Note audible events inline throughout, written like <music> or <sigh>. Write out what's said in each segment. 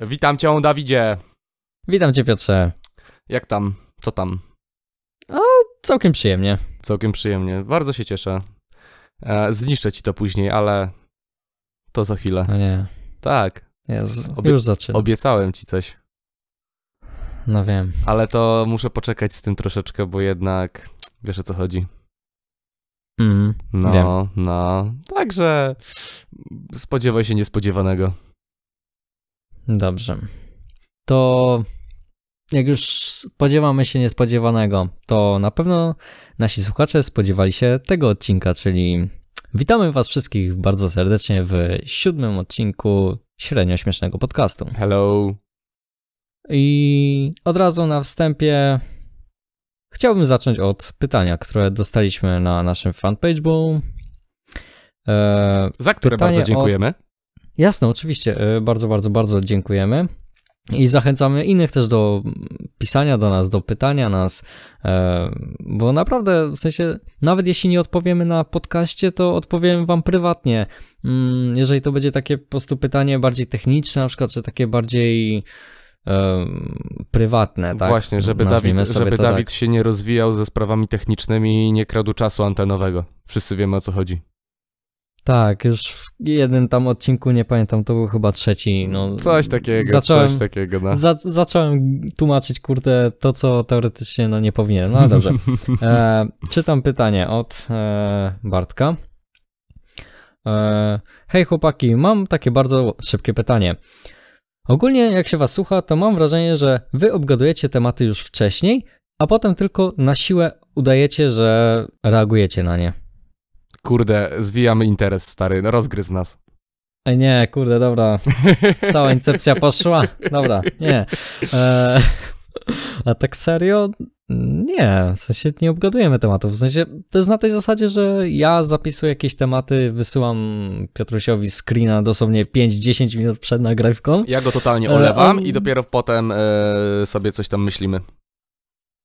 Witam cię, Dawidzie. Witam cię, Piotrze. Jak tam? Co tam? O, całkiem przyjemnie. Całkiem przyjemnie. Bardzo się cieszę. E, zniszczę ci to później, ale to za chwilę. No nie. Tak. Jezu, Obie już zaczynam. Obiecałem ci coś. No wiem. Ale to muszę poczekać z tym troszeczkę, bo jednak wiesz o co chodzi. Mm, no, wiem. no. Także spodziewaj się niespodziewanego. Dobrze. To jak już spodziewamy się niespodziewanego, to na pewno nasi słuchacze spodziewali się tego odcinka, czyli witamy Was wszystkich bardzo serdecznie w siódmym odcinku średnio śmiesznego podcastu. Hello. I od razu na wstępie chciałbym zacząć od pytania, które dostaliśmy na naszym fanpage'u. Eee, Za które bardzo dziękujemy. Jasne, oczywiście. E, bardzo, bardzo, bardzo dziękujemy. I zachęcamy innych też do pisania do nas, do pytania nas, e, bo naprawdę w sensie, nawet jeśli nie odpowiemy na podcaście, to odpowiemy Wam prywatnie. Mm, jeżeli to będzie takie po prostu pytanie bardziej techniczne, na przykład, czy takie bardziej e, prywatne, tak? Właśnie, żeby Nazwijmy Dawid, żeby Dawid tak. się nie rozwijał ze sprawami technicznymi i nie kradł czasu antenowego. Wszyscy wiemy o co chodzi. Tak, już w jednym tam odcinku, nie pamiętam, to był chyba trzeci. No, coś takiego, zacząłem, coś takiego. No. Za, zacząłem tłumaczyć, kurde, to co teoretycznie no, nie powinienem, no ale dobrze. <laughs> E, czytam pytanie od e, Bartka. E, hej chłopaki, mam takie bardzo szybkie pytanie. Ogólnie jak się was słucha, to mam wrażenie, że wy obgadujecie tematy już wcześniej, a potem tylko na siłę udajecie, że reagujecie na nie kurde, zwijamy interes, stary, rozgryz nas. Ej nie, kurde, dobra, cała incepcja poszła, dobra, nie. E, a tak serio? Nie, w sensie nie obgadujemy tematów. W sensie to jest na tej zasadzie, że ja zapisuję jakieś tematy, wysyłam Piotrusiowi screena dosłownie 5-10 minut przed nagrywką. Ja go totalnie e, olewam i dopiero potem e, sobie coś tam myślimy.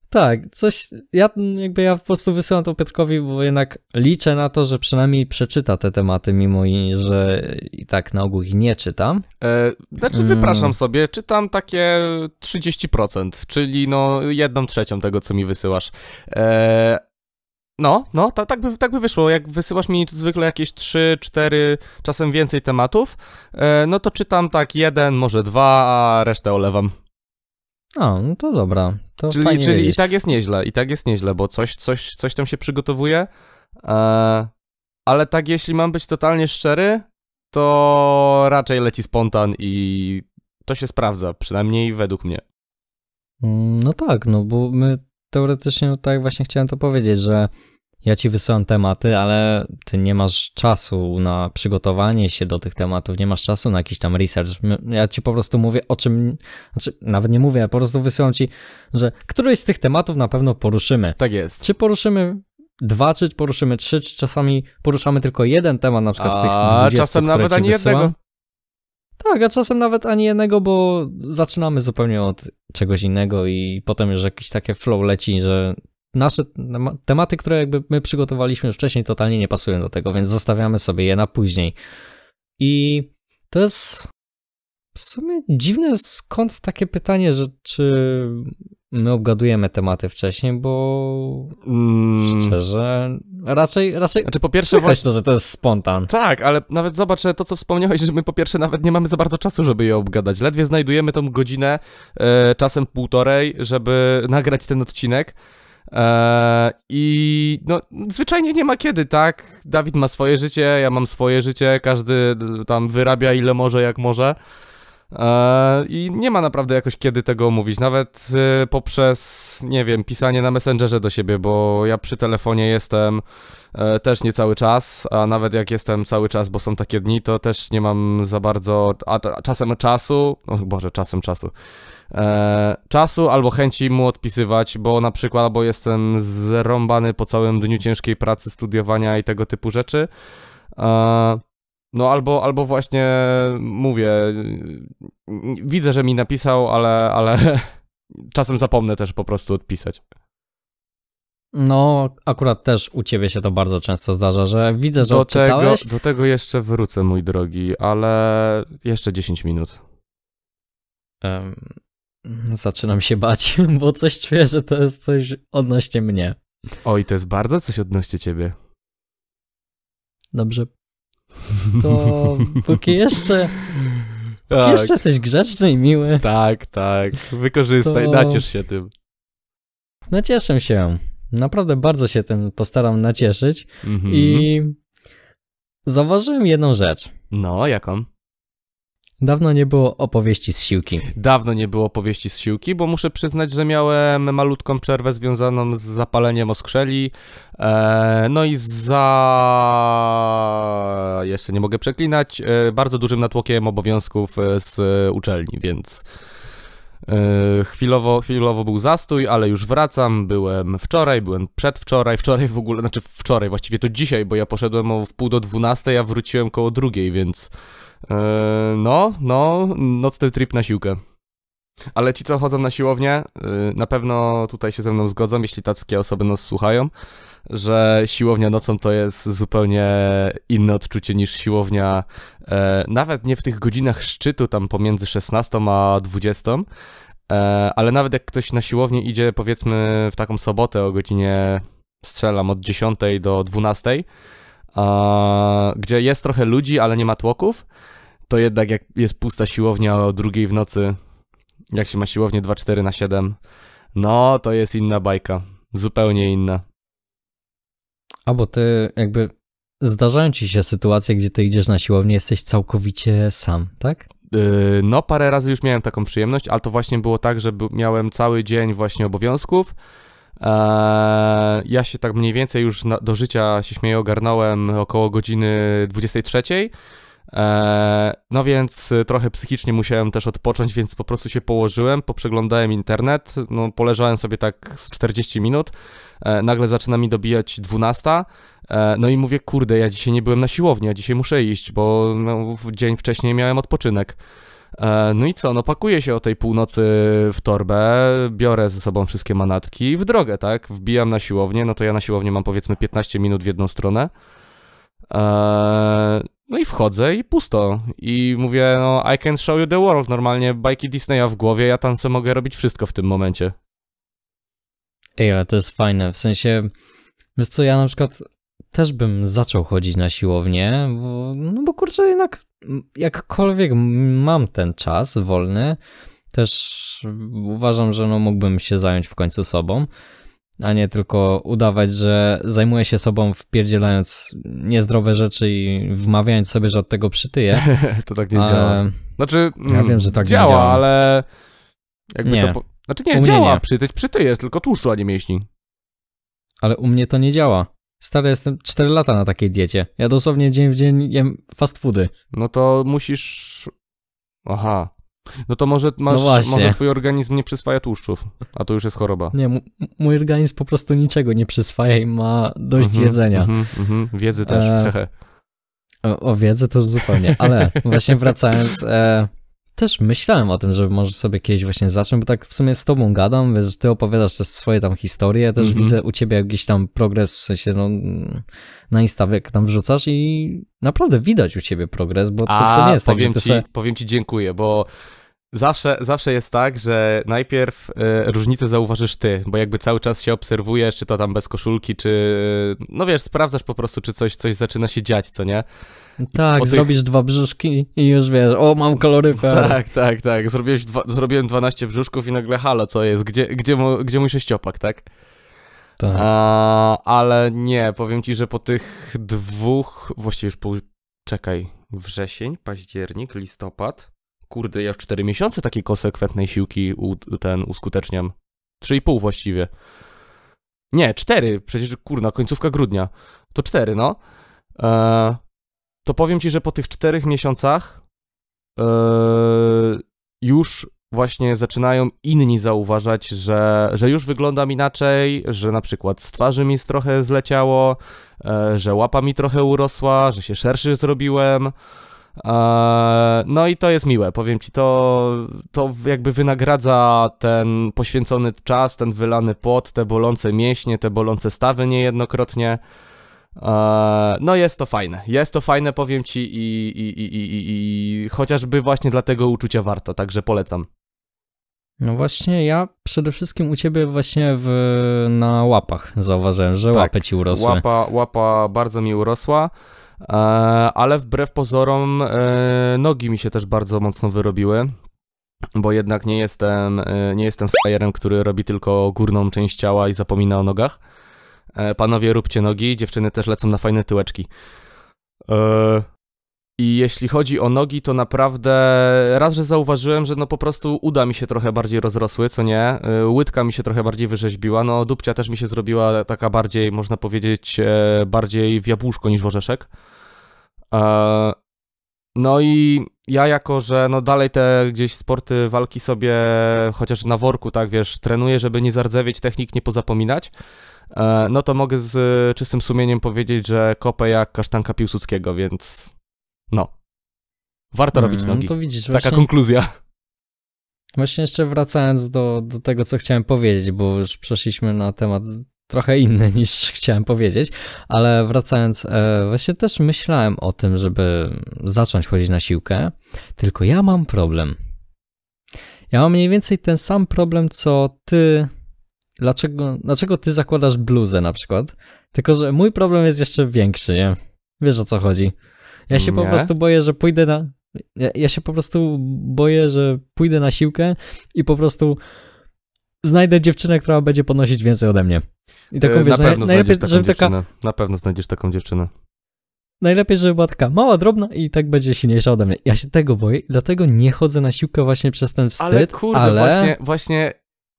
Tak, coś, ja jakby ja po prostu wysyłam to Piotrkowi, bo jednak liczę na to, że przynajmniej przeczyta te tematy, mimo i, że i tak na ogół ich nie czytam. E, znaczy mm. wypraszam mm. sobie, czytam takie 30%, czyli no jedną trzecią tego, co mi wysyłasz. E, no, no, tak, by, tak by wyszło. Jak wysyłasz mi zwykle jakieś 3, 4, czasem więcej tematów, e, no to czytam tak jeden, może dwa, a resztę olewam. No, no to dobra. To czyli czyli i tak jest nieźle, i tak jest nieźle, bo coś, coś, coś tam się przygotowuje. E, ale tak, jeśli mam być totalnie szczery, to raczej leci spontan i to się sprawdza, przynajmniej według mnie. Mm, no tak, no bo my teoretycznie, no tak właśnie chciałem to powiedzieć, że ja ci wysyłam tematy, ale ty nie masz czasu na przygotowanie się do tych tematów, nie masz czasu na jakiś tam research. Ja ci po prostu mówię o czym, znaczy nawet nie mówię, ja po prostu wysyłam ci, że któryś z tych tematów na pewno poruszymy. Tak jest. Czy poruszymy dwa, czy poruszymy trzy, czy czasami poruszamy tylko jeden temat, na przykład z tych a, czasem nawet ani wysyłam. jednego. Tak, a czasem nawet ani jednego, bo zaczynamy zupełnie od czegoś innego i potem już jakieś takie flow leci, że nasze tematy, które jakby my przygotowaliśmy wcześniej, totalnie nie pasują do tego, więc zostawiamy sobie je na później. I to jest w sumie dziwne, skąd takie pytanie, że czy my obgadujemy tematy wcześniej, bo mm. szczerze, raczej, raczej znaczy, po pierwsze właśnie, to, że to jest spontan. Tak, ale nawet zobaczę to, co wspomniałeś, że my po pierwsze nawet nie mamy za bardzo czasu, żeby je obgadać. Ledwie znajdujemy tą godzinę, e, czasem półtorej, żeby nagrać ten odcinek. Eee, I no, zwyczajnie nie ma kiedy, tak? Dawid ma swoje życie, ja mam swoje życie, każdy tam wyrabia ile może, jak może. E, I nie ma naprawdę jakoś kiedy tego mówić, nawet y, poprzez, nie wiem, pisanie na Messengerze do siebie, bo ja przy telefonie jestem e, też nie cały czas, a nawet jak jestem cały czas, bo są takie dni, to też nie mam za bardzo, a czasem czasu, o Boże, czasem czasu, e, czasu albo chęci mu odpisywać, bo na przykład albo jestem zrąbany po całym dniu ciężkiej pracy, studiowania i tego typu rzeczy, no albo, albo właśnie mówię, widzę, że mi napisał, ale, ale <laughs> czasem zapomnę też po prostu odpisać. No, akurat też u ciebie się to bardzo często zdarza, że widzę, że do odczytałeś. Tego, do tego jeszcze wrócę, mój drogi, ale jeszcze 10 minut. Um, zaczynam się bać, <laughs> bo coś czuję, że to jest coś odnośnie mnie. Oj, to jest bardzo coś odnośnie ciebie. Dobrze, to póki jeszcze... Tak. jeszcze jesteś grzeczny i miły. Tak, tak. Wykorzystaj, to... naciesz się tym. Nacieszę się. Naprawdę bardzo się tym postaram nacieszyć. Mm -hmm. I zauważyłem jedną rzecz. No, jaką? Dawno nie było opowieści z siłki. Dawno nie było opowieści z siłki, bo muszę przyznać, że miałem malutką przerwę związaną z zapaleniem oskrzeli. E, no i za. Jeszcze nie mogę przeklinać. E, bardzo dużym natłokiem obowiązków e, z uczelni, więc. E, chwilowo, chwilowo był zastój, ale już wracam. Byłem wczoraj, byłem przedwczoraj, wczoraj w ogóle, znaczy wczoraj, właściwie to dzisiaj, bo ja poszedłem o wpół do dwunastej, a wróciłem koło drugiej, więc E, no, no, nocny trip na siłkę. Ale ci, co chodzą na siłownię, e, na pewno tutaj się ze mną zgodzą, jeśli takie osoby nas słuchają, że siłownia nocą to jest zupełnie inne odczucie niż siłownia e, nawet nie w tych godzinach szczytu, tam pomiędzy 16 a 20, ale nawet jak ktoś na siłownię idzie, powiedzmy w taką sobotę o godzinie strzelam od 10 do 12, a, gdzie jest trochę ludzi, ale nie ma tłoków, to jednak jak jest pusta siłownia o drugiej w nocy, jak się ma siłownię 2-4 na 7, no to jest inna bajka. Zupełnie inna. A bo ty jakby zdarzają ci się sytuacje, gdzie ty idziesz na siłownię, jesteś całkowicie sam, tak? Yy, no, parę razy już miałem taką przyjemność, ale to właśnie było tak, że miałem cały dzień właśnie obowiązków Eee, ja się tak mniej więcej już do życia się śmieję ogarnąłem około godziny 23. Eee, no więc y, trochę psychicznie musiałem też odpocząć, więc po prostu się położyłem, poprzeglądałem internet, no poleżałem sobie tak z 40 minut, eee, nagle zaczyna mi dobijać 12, no i mówię, kurde, ja dzisiaj nie byłem na siłowni, a dzisiaj muszę iść, bo no, dzień wcześniej miałem odpoczynek. E, no i co, no pakuję się o tej północy w torbę, biorę ze sobą wszystkie manatki i w drogę, tak? Wbijam na siłownię, no to ja na siłownię mam powiedzmy 15 minut w jedną stronę. E, no i wchodzę i pusto. I mówię, no I can show you the world, normalnie bajki Disneya w głowie, ja tam co mogę robić wszystko w tym momencie. Ej, ale to jest fajne, w sensie, wiesz co, ja na przykład też bym zaczął chodzić na siłownię, bo, no bo kurczę, jednak jakkolwiek mam ten czas wolny, też uważam, że no mógłbym się zająć w końcu sobą, a nie tylko udawać, że zajmuję się sobą wpierdzielając niezdrowe rzeczy i wmawiając sobie, że od tego przytyję. <laughs> to tak nie działa. Znaczy, ja mm, wiem, że tak działa, ale jakby nie. to... Po... Znaczy nie, działa, nie. przytyć przytyjesz, tylko tłuszczu, a nie mięśni. Ale u mnie to nie działa. Stary, jestem 4 lata na takiej diecie. Ja dosłownie dzień w dzień jem fast foody. No to musisz... Aha. No to może no masz, no może twój organizm nie przyswaja tłuszczów, a to już jest choroba. Nie, mój organizm po prostu niczego nie przyswaja i ma dość mm -hmm, jedzenia. Mm -hmm, mm -hmm. Wiedzy też. E... o, o wiedzy to już zupełnie, ale <laughs> właśnie wracając, e też myślałem o tym, żeby może sobie kiedyś właśnie zacząć, bo tak w sumie z tobą gadam, wiesz, ty opowiadasz też swoje tam historie, też mm -hmm. widzę u ciebie jakiś tam progres, w sensie no, na jak tam wrzucasz i naprawdę widać u ciebie progres, bo to, to nie jest tak, że ty ci, se... Powiem ci dziękuję, bo Zawsze, zawsze jest tak, że najpierw y, różnicę zauważysz ty, bo jakby cały czas się obserwujesz, czy to tam bez koszulki, czy no wiesz, sprawdzasz po prostu, czy coś, coś zaczyna się dziać, co nie? No tak, tych... zrobisz dwa brzuszki i już wiesz, o, mam koloryfer. Tak, tak, tak, Zrobiłeś dwa, zrobiłem 12 brzuszków i nagle halo, co jest, gdzie, gdzie, gdzie mój sześciopak, tak? Tak. A, ale nie, powiem ci, że po tych dwóch, właściwie już po, czekaj, wrzesień, październik, listopad, Kurde, ja już 4 miesiące takiej konsekwentnej siłki u, ten uskuteczniam. 3,5 właściwie. Nie, 4, przecież kurna, końcówka grudnia. To 4, no. E, to powiem ci, że po tych 4 miesiącach e, już właśnie zaczynają inni zauważać, że, że już wyglądam inaczej, że na przykład z twarzy mi trochę zleciało, e, że łapa mi trochę urosła, że się szerszy zrobiłem. Eee, no i to jest miłe, powiem ci, to, to jakby wynagradza ten poświęcony czas, ten wylany pot, te bolące mięśnie, te bolące stawy niejednokrotnie. Eee, no jest to fajne, jest to fajne, powiem ci i, i, i, i, i chociażby właśnie dla tego uczucia warto, także polecam. No właśnie, ja przede wszystkim u ciebie właśnie w, na łapach zauważyłem, że tak, łapy ci urosły. Łapa, łapa bardzo mi urosła. E, ale wbrew pozorom e, nogi mi się też bardzo mocno wyrobiły bo jednak nie jestem, e, nie jestem frajerem, który robi tylko górną część ciała i zapomina o nogach. Panowie, róbcie nogi, dziewczyny też lecą na fajne tyłeczki. I jeśli chodzi o nogi, to naprawdę raz, że zauważyłem, że no po prostu uda mi się trochę bardziej rozrosły, co nie? Y, łydka mi się trochę bardziej wyrzeźbiła, no dupcia też mi się zrobiła taka bardziej, można powiedzieć, e, bardziej w jabłuszko niż w orzeszek. E, no i ja jako, że no dalej te gdzieś sporty walki sobie, chociaż na worku, tak wiesz, trenuję, żeby nie zardzewieć technik, nie pozapominać, e, no to mogę z czystym sumieniem powiedzieć, że kopę jak kasztanka Piłsudskiego, więc no. Warto hmm, robić mm, nogi. No to widzisz, Taka właśnie... konkluzja. Właśnie jeszcze wracając do, do tego, co chciałem powiedzieć, bo już przeszliśmy na temat trochę inny <laughs> niż chciałem powiedzieć, ale wracając, e, właśnie też myślałem o tym, żeby zacząć chodzić na siłkę, tylko ja mam problem. Ja mam mniej więcej ten sam problem, co ty. Dlaczego, dlaczego ty zakładasz bluzę na przykład? Tylko, że mój problem jest jeszcze większy, nie? Wiesz o co chodzi. Ja się nie? po prostu boję, że pójdę na. Ja, ja, się po prostu boję, że pójdę na siłkę i po prostu znajdę dziewczynę, która będzie ponosić więcej ode mnie. I taką yy, wiesz, na pewno naj, najlepiej, taką żeby taka. Na pewno znajdziesz taką dziewczynę. Najlepiej, żeby była taka mała, drobna i tak będzie silniejsza ode mnie. Ja się tego boję dlatego nie chodzę na siłkę właśnie przez ten wstyd. Ale kurde, ale... właśnie, właśnie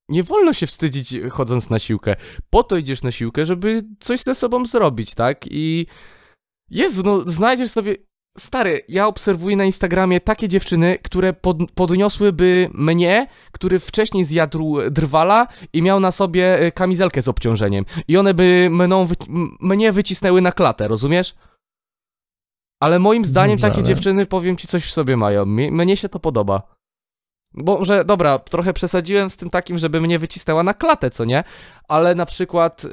nie wolno się wstydzić chodząc na siłkę. Po to idziesz na siłkę, żeby coś ze sobą zrobić, tak? I Jezu, no znajdziesz sobie... Stary, ja obserwuję na Instagramie takie dziewczyny, które pod, podniosłyby mnie, który wcześniej zjadł drwala i miał na sobie e, kamizelkę z obciążeniem. I one by mną, wy, mnie wycisnęły na klatę, rozumiesz? Ale moim zdaniem Dobrze, takie ale... dziewczyny, powiem ci, coś w sobie mają. mnie się to podoba. Bo że, dobra, trochę przesadziłem z tym takim, żeby mnie wycisnęła na klatę, co nie? Ale na przykład yy,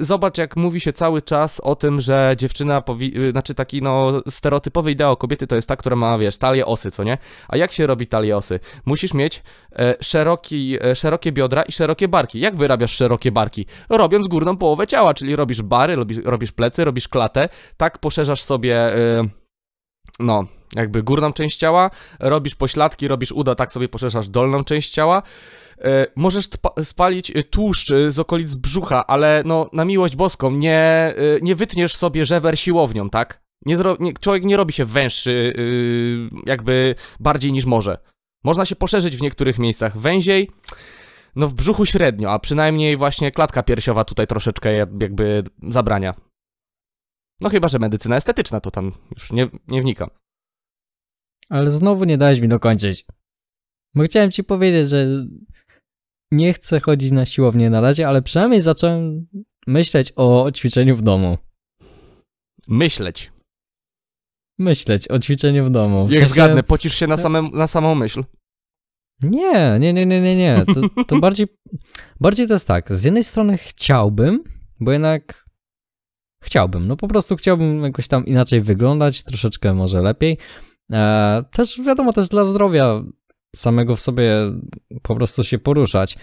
zobacz, jak mówi się cały czas o tym, że dziewczyna, powi- yy, znaczy taki no stereotypowy ideał kobiety to jest ta, która ma, wiesz, talię osy, co nie? A jak się robi talię osy? Musisz mieć e, szeroki, e, szerokie biodra i szerokie barki. Jak wyrabiasz szerokie barki? Robiąc górną połowę ciała, czyli robisz bary, robisz, robisz plecy, robisz klatę, tak poszerzasz sobie... Yy, no, jakby górną część ciała, robisz pośladki, robisz uda, tak sobie poszerzasz dolną część ciała. E, możesz spalić e, tłuszcz e, z okolic brzucha, ale no, na miłość boską, nie, nie wytniesz sobie żewer siłownią, tak? Nie nie, człowiek nie robi się węższy, jakby bardziej niż może. Można się poszerzyć w niektórych miejscach węziej, no w brzuchu średnio, a przynajmniej właśnie klatka piersiowa tutaj troszeczkę jakby zabrania. No chyba, że medycyna estetyczna, to tam już nie, nie wnikam. Ale znowu nie dałeś mi dokończyć. Bo chciałem ci powiedzieć, że nie chcę chodzić na siłownię na razie, ale przynajmniej zacząłem myśleć o ćwiczeniu w domu. Myśleć. Myśleć o ćwiczeniu w domu. W Niech sensie... zgadnę, pocisz się na, same, na samą myśl. Nie, nie, nie, nie, nie, nie. To, to <laughs> bardziej, bardziej to jest tak. Z jednej strony chciałbym, bo jednak Chciałbym, no po prostu chciałbym jakoś tam inaczej wyglądać, troszeczkę może lepiej. E, też wiadomo, też dla zdrowia samego w sobie po prostu się poruszać.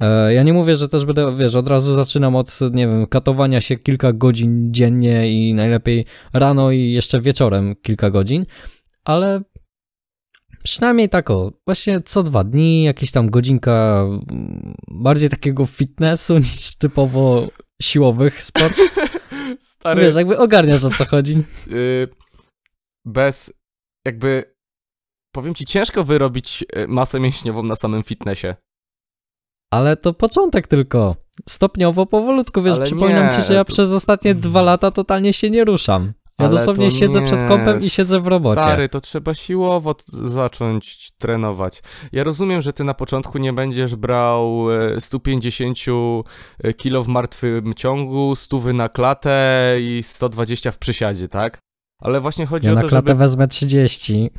E, ja nie mówię, że też będę, wiesz, od razu zaczynam od, nie wiem, katowania się kilka godzin dziennie i najlepiej rano i jeszcze wieczorem kilka godzin, ale przynajmniej tak o, właśnie co dwa dni, jakieś tam godzinka mm, bardziej takiego fitnessu <laughs> niż typowo siłowych sport. <laughs> Stary... Wiesz, jakby ogarniasz o co chodzi. Y, bez, jakby, powiem ci, ciężko wyrobić y, masę mięśniową na samym fitnessie. Ale to początek tylko. Stopniowo, powolutku, wiesz, Ale przypominam nie. ci, że ja przez ostatnie dwa lata totalnie się nie ruszam. Ja dosłownie siedzę przed kompem i siedzę w robocie. Stary, to trzeba siłowo zacząć trenować. Ja rozumiem, że ty na początku nie będziesz brał 150 e, e, kilo w martwym ciągu, 100 na klatę i 120 w przysiadzie, tak? Ale właśnie chodzi ja o to, że. na klatę wezmę 30.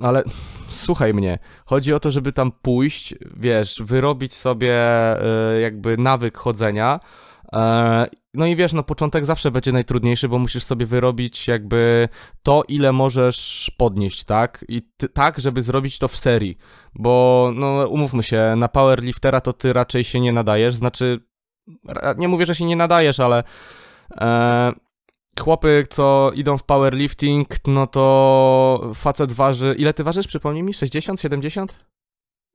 Ale słuchaj mnie, chodzi o to, żeby tam pójść, wiesz, wyrobić sobie e, jakby nawyk chodzenia, E, no i wiesz, no początek zawsze będzie najtrudniejszy, bo musisz sobie wyrobić jakby to, ile możesz podnieść, tak? I ty, tak, żeby zrobić to w serii, bo no umówmy się, na powerliftera to ty raczej się nie nadajesz, znaczy nie mówię, że się nie nadajesz, ale e, chłopy, co idą w powerlifting, no to facet waży, ile ty ważysz, przypomnij mi, 60, 70?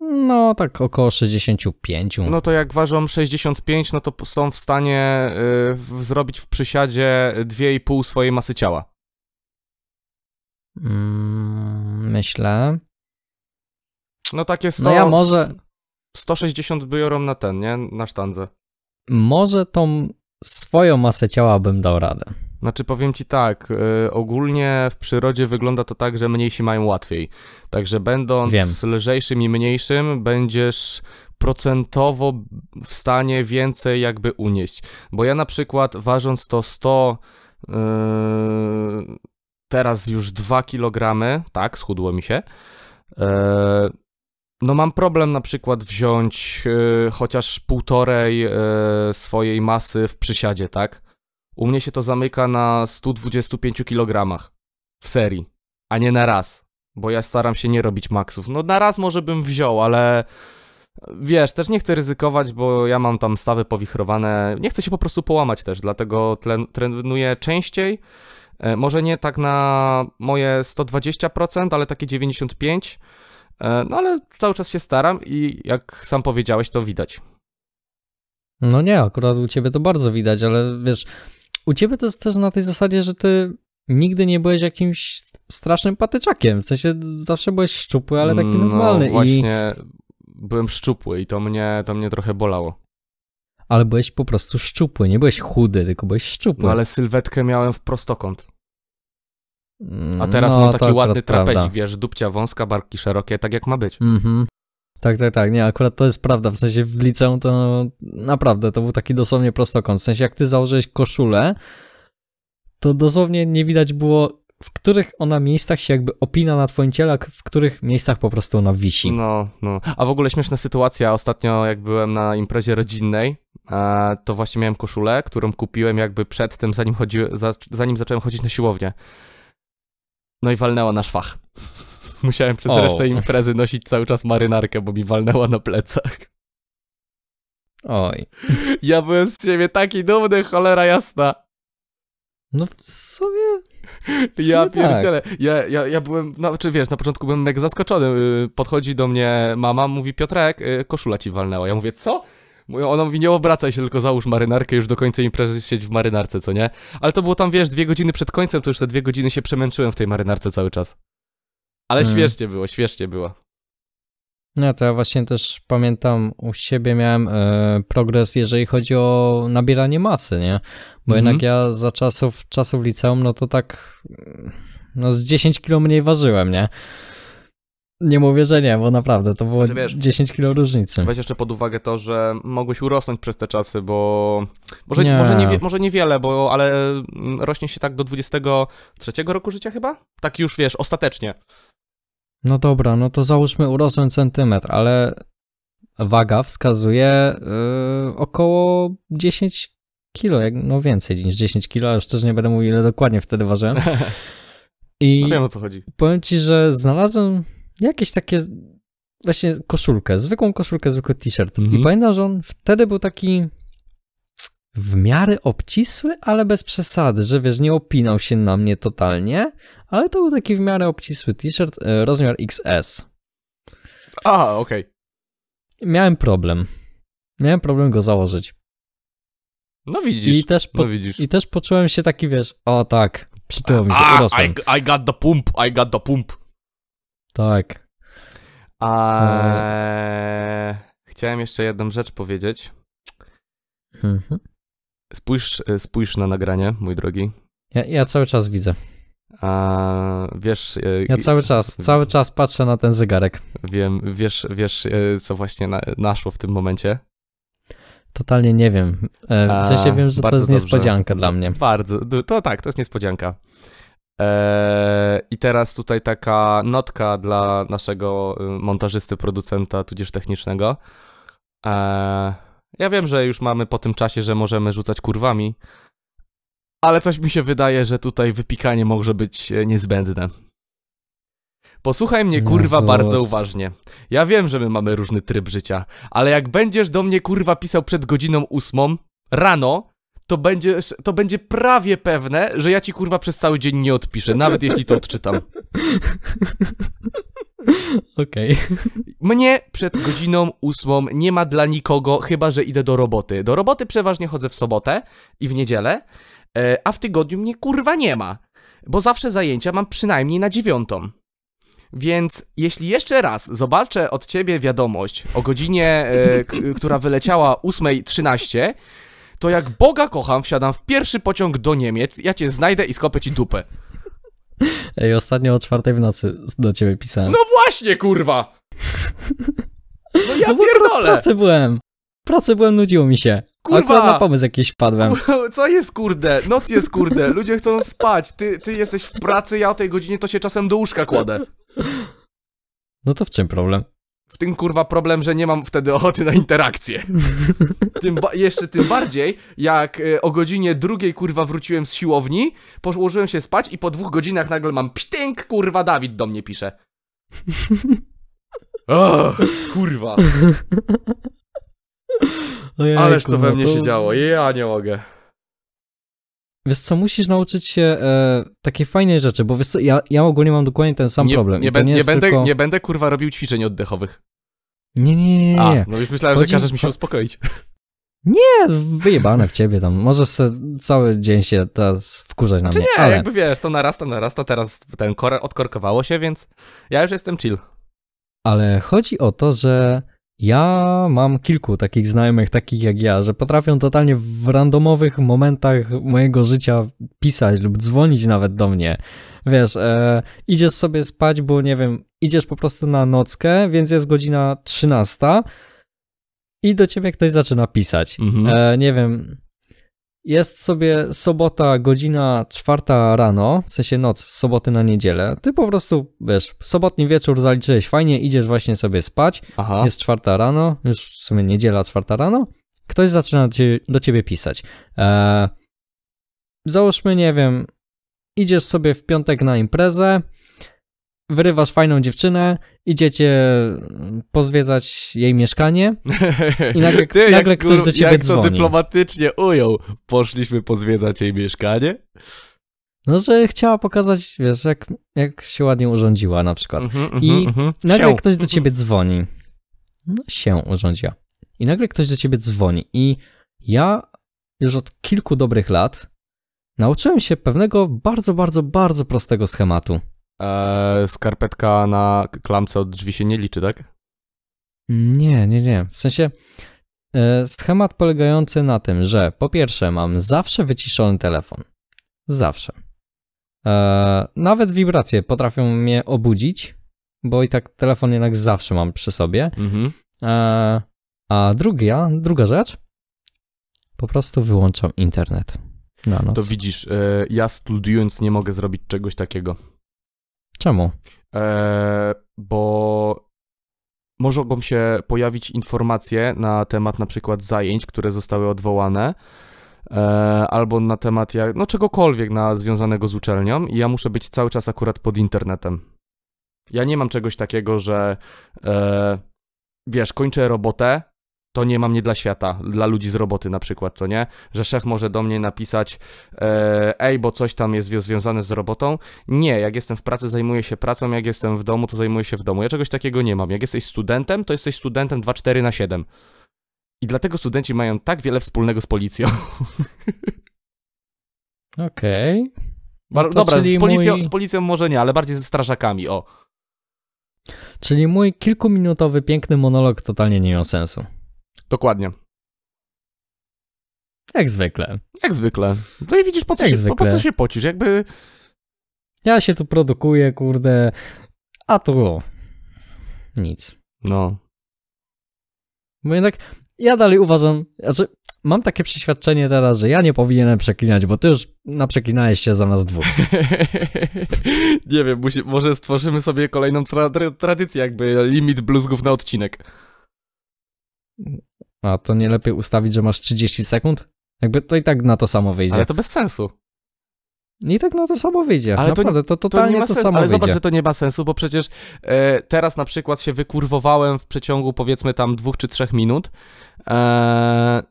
No, tak około 65. No to jak ważą 65, no to są w stanie y, zrobić w przysiadzie 2,5 swojej masy ciała. Mm, myślę. No takie 100, no ja może... 160 biorą na ten, nie? Na sztandze. Może tą swoją masę ciała bym dał radę. Znaczy powiem ci tak, y, ogólnie w przyrodzie wygląda to tak, że mniejsi mają łatwiej. Także będąc Wiem. lżejszym i mniejszym, będziesz procentowo w stanie więcej jakby unieść. Bo ja na przykład ważąc to 100 y, teraz już 2 kg, tak, schudło mi się. Y, no mam problem na przykład wziąć chociaż półtorej swojej masy w przysiadzie, tak? U mnie się to zamyka na 125 kg w serii, a nie na raz, bo ja staram się nie robić maksów. No na raz może bym wziął, ale wiesz, też nie chcę ryzykować, bo ja mam tam stawy powichrowane. Nie chcę się po prostu połamać też, dlatego tlen, trenuję częściej. E, może nie tak na moje 120%, ale takie 95%. E, no ale cały czas się staram i jak sam powiedziałeś, to widać. No nie, akurat u ciebie to bardzo widać, ale wiesz, u ciebie to jest też na tej zasadzie, że ty nigdy nie byłeś jakimś strasznym patyczakiem. W sensie zawsze byłeś szczupły, ale taki no, normalny. Właśnie i... byłem szczupły i to mnie, to mnie trochę bolało. Ale byłeś po prostu szczupły, nie byłeś chudy, tylko byłeś szczupły. No ale sylwetkę miałem w prostokąt. A teraz no, mam taki ładny trapezik, prawda. wiesz, dupcia wąska, barki szerokie, tak jak ma być. Mhm. Tak, tak, tak. Nie, akurat to jest prawda. W sensie w liceum to naprawdę to był taki dosłownie prostokąt. W sensie jak ty założyłeś koszulę, to dosłownie nie widać było, w których ona miejscach się jakby opina na twoim ciele, w których miejscach po prostu ona wisi. No, no. A w ogóle śmieszna sytuacja. Ostatnio jak byłem na imprezie rodzinnej, e, to właśnie miałem koszulę, którą kupiłem jakby przed tym, zanim, chodzi, zanim zacząłem chodzić na siłownię. No i walnęła na szwach. Musiałem przez o. resztę imprezy nosić cały czas marynarkę, bo mi walnęła na plecach. Oj. <laughs> Ja byłem z siebie taki dumny, cholera jasna. No w sumie... ja pierdzielę. Tak. Ja, ja, ja byłem, znaczy wiesz, na początku byłem mega zaskoczony. Y, podchodzi do mnie mama, mówi Piotrek, y, koszula ci walnęła. Ja mówię, co? Ona mówi, nie obracaj się, tylko załóż marynarkę, już do końca imprezy siedź w marynarce, co nie? Ale to było tam, wiesz, dwie godziny przed końcem, to już te dwie godziny się przemęczyłem w tej marynarce cały czas. Ale mm. było, śmiesznie było. No to ja właśnie też pamiętam, u siebie miałem e, progres, jeżeli chodzi o nabieranie masy, nie? Bo mm -hmm. jednak ja za czasów, czasów liceum, no to tak mm, no z 10 kilo mniej ważyłem, nie? Nie mówię, że nie, bo naprawdę to było znaczy, wiesz, 10 kilo różnicy. Weź jeszcze pod uwagę to, że mogłeś urosnąć przez te czasy, bo może, nie. może, może niewiele, bo ale mm, rośnie się tak do 23 roku życia chyba? Tak już wiesz, ostatecznie. No dobra, no to załóżmy urosłem centymetr, ale waga wskazuje yy, około 10 kilo, jak, no więcej niż 10 kilo, ale szczerze nie będę mówił ile dokładnie wtedy ważyłem. <laughs> I no wiem o co chodzi. Powiem ci, że znalazłem jakieś takie właśnie koszulkę, zwykłą koszulkę, zwykły t-shirt. I mhm. pamiętam, że on wtedy był taki w miarę obcisły, ale bez przesady, że wiesz, nie opinał się na mnie totalnie, ale to był taki w miarę obcisły t-shirt, e, rozmiar XS. Aha, okej. Okay. Miałem problem. Miałem problem go założyć. No widzisz, I też, po, no widzisz. I też poczułem się taki, wiesz, o tak, przytyło mi się, A, I, I got the pump, I got the pump. Tak. A... Eee, chciałem jeszcze jedną rzecz powiedzieć. Mhm. Spójrz, e, spójrz na nagranie, mój drogi. Ja, ja cały czas widzę. A wiesz. E, ja cały czas, cały czas patrzę na ten zegarek. Wiem, wiesz, wiesz e, co właśnie na, naszło w tym momencie? Totalnie nie wiem. W sensie wiem, że to jest dobrze. niespodzianka dla mnie. Bardzo, to tak, to jest niespodzianka. Eee, I teraz tutaj taka notka dla naszego y, montażysty, producenta, tudzież technicznego. Eee, ja wiem, że już mamy po tym czasie, że możemy rzucać kurwami, ale coś mi się wydaje, że tutaj wypikanie może być e, niezbędne. Posłuchaj mnie kurwa bardzo uważnie. Ja wiem, że my mamy różny tryb życia, ale jak będziesz do mnie kurwa pisał przed godziną ósmą rano, to, będziesz, to będzie prawie pewne, że ja ci kurwa przez cały dzień nie odpiszę, nawet jeśli to odczytam. <laughs> Okej. Okay. Mnie przed godziną ósmą nie ma dla nikogo, chyba że idę do roboty. Do roboty przeważnie chodzę w sobotę i w niedzielę, e, a w tygodniu mnie kurwa nie ma, bo zawsze zajęcia mam przynajmniej na dziewiątą. Więc jeśli jeszcze raz zobaczę od ciebie wiadomość o godzinie, e, która wyleciała 8.13, to jak Boga kocham, wsiadam w pierwszy pociąg do Niemiec, ja cię znajdę i skopę ci dupę. Ej, ostatnio o czwartej w nocy do ciebie pisałem. No właśnie, kurwa! No ja no pierdolę! W pracy byłem. pracy byłem, nudziło mi się. Kurwa! Akurat na pomysł jakiś wpadłem. <laughs> Co jest kurde? Noc jest kurde, ludzie chcą spać. Ty, ty jesteś w pracy, ja o tej godzinie to się czasem do łóżka kładę. No to w czym problem? w tym kurwa problem, że nie mam wtedy ochoty na interakcję. <laughs> Tym jeszcze tym bardziej, jak y, o godzinie drugiej kurwa wróciłem z siłowni, położyłem się spać i po dwóch godzinach nagle mam psztynk, kurwa Dawid do mnie pisze. O, <laughs> kurwa. <laughs> Ależ to no we mnie to... się działo, ja nie mogę wiesz co, musisz nauczyć się e, takiej fajnej rzeczy, bo wiesz co, ja, ja ogólnie mam dokładnie ten sam nie, problem. Nie, nie, nie będę, tylko... nie będę kurwa robił ćwiczeń oddechowych. Nie, nie, nie. nie. A, no już myślałem, Chodzi... że każesz mi się uspokoić. <laughs> Nie, wyjebane w ciebie tam. Możesz se cały dzień się teraz wkurzać na znaczy mnie. Nie, ale... jakby wiesz, to narasta, narasta, teraz ten kor odkorkowało się, więc ja już jestem chill. Ale chodzi o to, że ja mam kilku takich znajomych, takich jak ja, że potrafią totalnie w randomowych momentach mojego życia pisać lub dzwonić nawet do mnie. Wiesz, e, idziesz sobie spać, bo nie wiem, idziesz po prostu na nockę, więc jest godzina 13 i do ciebie ktoś zaczyna pisać. Mhm. E, nie wiem, jest sobie sobota, godzina czwarta rano, w sensie noc z soboty na niedzielę. Ty po prostu, wiesz, sobotni wieczór zaliczyłeś fajnie, idziesz właśnie sobie spać. Aha. Jest czwarta rano, już w sumie niedziela, czwarta rano. Ktoś zaczyna ci, do ciebie pisać. Eee, załóżmy, nie wiem, idziesz sobie w piątek na imprezę, wyrywasz fajną dziewczynę, idziecie mm, pozwiedzać jej mieszkanie i nagle, <laughs> Ty, nagle jak, ktoś do ciebie jak dzwoni. Jak to dyplomatycznie ujął, poszliśmy pozwiedzać jej mieszkanie? No, że chciała pokazać, wiesz, jak, jak się ładnie urządziła na przykład. Uh -huh, uh -huh, I uh mhm. -huh. nagle się. ktoś do mhm. ciebie dzwoni. No, się urządziła. I nagle ktoś do ciebie dzwoni. I ja już od kilku dobrych lat nauczyłem się pewnego bardzo, bardzo, bardzo prostego schematu. Eee, skarpetka na klamce od drzwi się nie liczy, tak? Nie, nie, nie. W sensie e, schemat polegający na tym, że po pierwsze mam zawsze wyciszony telefon. Zawsze. E, nawet wibracje potrafią mnie obudzić, bo i tak telefon jednak zawsze mam przy sobie. Mhm. E, a druga, druga rzecz, po prostu wyłączam internet na noc. To widzisz, e, ja studiując nie mogę zrobić czegoś takiego. Czemu? E, bo mogą się pojawić informacje na temat na przykład zajęć, które zostały odwołane, e, albo na temat jak, no czegokolwiek na, związanego z uczelnią i ja muszę być cały czas akurat pod internetem. Ja nie mam czegoś takiego, że e, wiesz, kończę robotę, to nie mam nie dla świata, dla ludzi z roboty na przykład, co nie? Że szef może do mnie napisać, e, ej, bo coś tam jest związane z robotą. Nie, jak jestem w pracy, zajmuję się pracą, jak jestem w domu, to zajmuję się w domu. Ja czegoś takiego nie mam. Jak jesteś studentem, to jesteś studentem 2-4 na 7. I dlatego studenci mają tak wiele wspólnego z policją. <laughs> Okej. Okay. No Dobra, z policją, mój... z policją może nie, ale bardziej ze strażakami, o. Czyli mój kilkuminutowy piękny monolog totalnie nie miał sensu. Dokładnie. Jak zwykle. Jak zwykle. No i widzisz, po co, Jak się, zwykle. po co się pocisz, jakby... Ja się tu produkuję, kurde, a tu nic. No. Bo jednak ja dalej uważam, znaczy mam takie przeświadczenie teraz, że ja nie powinienem przeklinać, bo ty już naprzeklinałeś się za nas dwóch. <laughs> nie wiem, musi, może stworzymy sobie kolejną tra tra tradycję, jakby limit bluzgów na odcinek. A to nie lepiej ustawić, że masz 30 sekund? Jakby to i tak na to samo wyjdzie. Ale to bez sensu. I tak na to samo wyjdzie. Ale Naprawdę, to, to totalnie to, nie sensu, to samo Ale zobacz, że to nie ma sensu, bo przecież e, teraz na przykład się wykurwowałem w przeciągu powiedzmy tam dwóch czy trzech minut. E,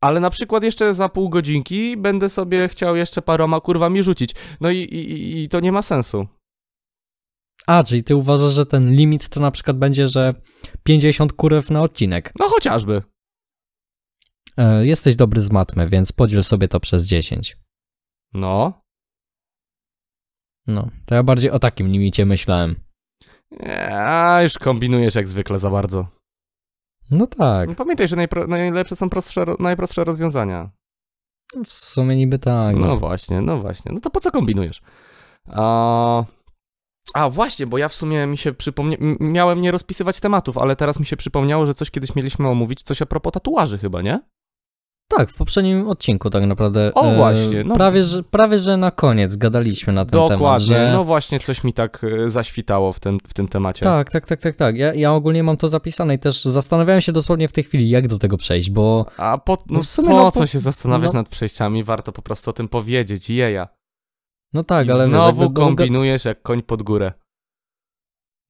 ale na przykład jeszcze za pół godzinki będę sobie chciał jeszcze paroma kurwami rzucić. No i, i, i to nie ma sensu. A, czyli ty uważasz, że ten limit to na przykład będzie, że 50 kurw na odcinek? No chociażby. E, jesteś dobry z matmy, więc podziel sobie to przez 10. No. No, to ja bardziej o takim limicie myślałem. A, już kombinujesz jak zwykle za bardzo. No tak. No pamiętaj, że najlepsze są prostsze, najprostsze rozwiązania. No, w sumie niby tak. No. no. właśnie, no właśnie. No to po co kombinujesz? A... A właśnie, bo ja w sumie mi się przypomniałem, miałem nie rozpisywać tematów, ale teraz mi się przypomniało, że coś kiedyś mieliśmy omówić, coś a propos tatuaży chyba, nie? Tak, w poprzednim odcinku tak naprawdę. O e, właśnie. No. Prawie, że, prawie, że na koniec gadaliśmy na ten Dokładnie. temat. Dokładnie, że... no właśnie coś mi tak e, zaświtało w tym, w tym temacie. Tak, tak, tak, tak, tak. Ja, ja ogólnie mam to zapisane i też zastanawiałem się dosłownie w tej chwili, jak do tego przejść, bo... A po, no, no w sumie, po, no, po co się zastanawiać no... nad przejściami? Warto po prostu o tym powiedzieć, jeja. No tak, I ale... znowu kombinujesz jak koń pod górę.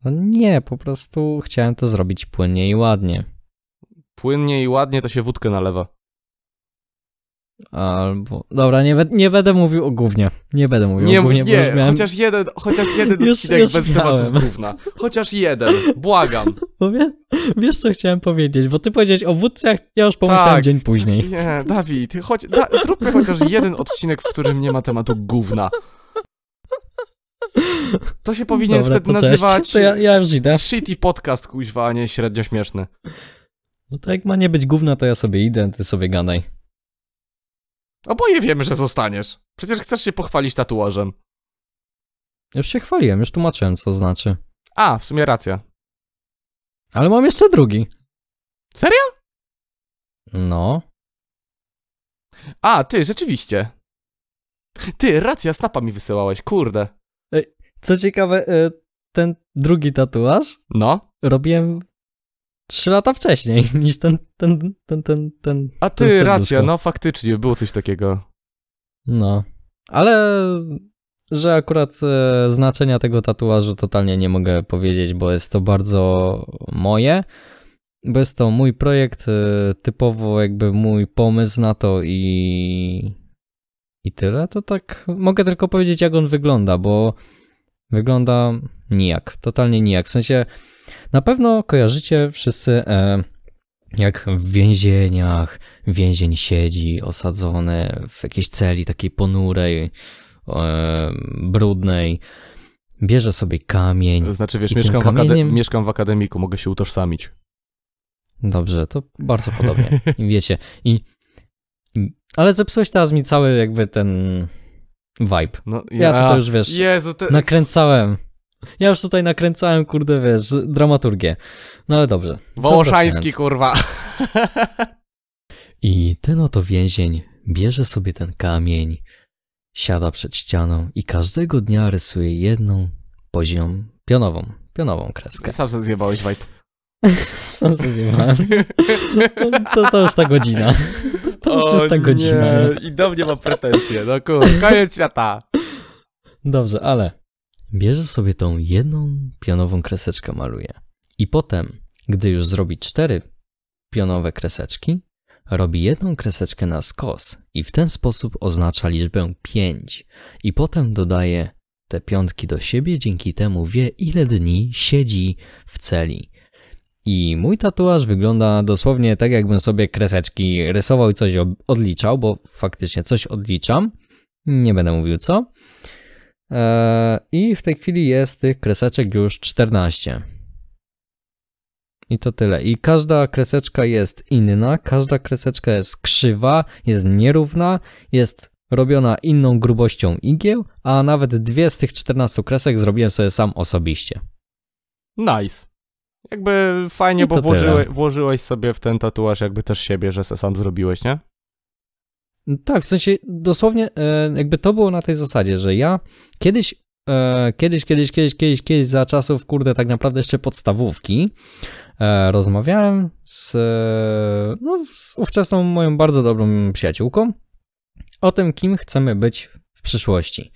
No nie, po prostu chciałem to zrobić płynnie i ładnie. Płynnie i ładnie to się wódkę nalewa. Albo. Dobra, nie, nie będę mówił o głównie. Nie będę mówił nie, o głównie. Nie, bo miałem... chociaż jeden, chociaż jeden już, odcinek już bez miałem. tematów gówna. Chociaż jeden, błagam. Bo wie, wiesz, co chciałem powiedzieć, bo ty powiedziałeś o wódcach, ja już pomyślałem tak. dzień później. Nie, Dawid, choć, da, zróbmy chociaż jeden odcinek, w którym nie ma tematu gówna. To się powinien Dobra, wtedy nazywać. To ja, ja już idę. Shitty podcast, kuźwa, a nie średnio śmieszny. No to jak ma nie być gówna, to ja sobie idę, ty sobie gadaj. Oboje wiemy, że zostaniesz. Przecież chcesz się pochwalić tatuażem. Już się chwaliłem, już tłumaczyłem, co znaczy. A, w sumie racja. Ale mam jeszcze drugi. Serio? No. A, ty, rzeczywiście. Ty, racja, snapa mi wysyłałeś, kurde. Co ciekawe, e, ten drugi tatuaż. No. Robiłem trzy lata wcześniej <laughs> niż ten, ten, ten, ten, ten. A ty, ten racja, no faktycznie, było coś takiego. No, ale że akurat e, znaczenia tego tatuażu totalnie nie mogę powiedzieć, bo jest to bardzo moje. Bo jest to mój projekt, e, typowo jakby mój pomysł na to i i tyle. To tak mogę tylko powiedzieć, jak on wygląda, bo Wygląda nijak, totalnie nijak. W sensie na pewno kojarzycie wszyscy e, jak w więzieniach więzień siedzi osadzony w jakiejś celi takiej ponurej, e, brudnej. Bierze sobie kamień. znaczy, wiesz, mieszkam, kamieniem... w mieszkam w akademiku, mogę się utożsamić. Dobrze, to bardzo podobnie. I wiecie, i ale zepsułeś teraz mi cały jakby ten vibe. No, ja, ja już wiesz, Jezu, te... nakręcałem. Ja już tutaj nakręcałem, kurde, wiesz, dramaturgię. No ale dobrze. Wołoszański, kurwa. I ten oto więzień bierze sobie ten kamień, siada przed ścianą i każdego dnia rysuje jedną poziom pionową, pionową kreskę. Sam sobie zjebałeś vibe. <laughs> Sam sobie zjebałem. to, to już ta godzina. <laughs> To już jest ta godzina. I do mnie ma pretensje. No kur, koniec świata. Dobrze, ale bierze sobie tą jedną pionową kreseczkę, maluje. I potem, gdy już zrobi cztery pionowe kreseczki, robi jedną kreseczkę na skos i w ten sposób oznacza liczbę 5. I potem dodaje te piątki do siebie, dzięki temu wie, ile dni siedzi w celi. I mój tatuaż wygląda dosłownie tak, jakbym sobie kreseczki rysował i coś odliczał, bo faktycznie coś odliczam. Nie będę mówił co. Eee, I w tej chwili jest tych kreseczek już 14. I to tyle. I każda kreseczka jest inna, każda kreseczka jest krzywa, jest nierówna, jest robiona inną grubością igieł, a nawet dwie z tych 14 kresek zrobiłem sobie sam osobiście. Nice jakby fajnie, bo włożyłeś, włożyłeś sobie w ten tatuaż jakby też siebie, że se sam zrobiłeś, nie? Tak, w sensie dosłownie e, jakby to było na tej zasadzie, że ja kiedyś, e, kiedyś, kiedyś, kiedyś, kiedyś, kiedyś za czasów, kurde, tak naprawdę jeszcze podstawówki e, rozmawiałem z, no, z ówczesną moją bardzo dobrą przyjaciółką o tym, kim chcemy być w przyszłości.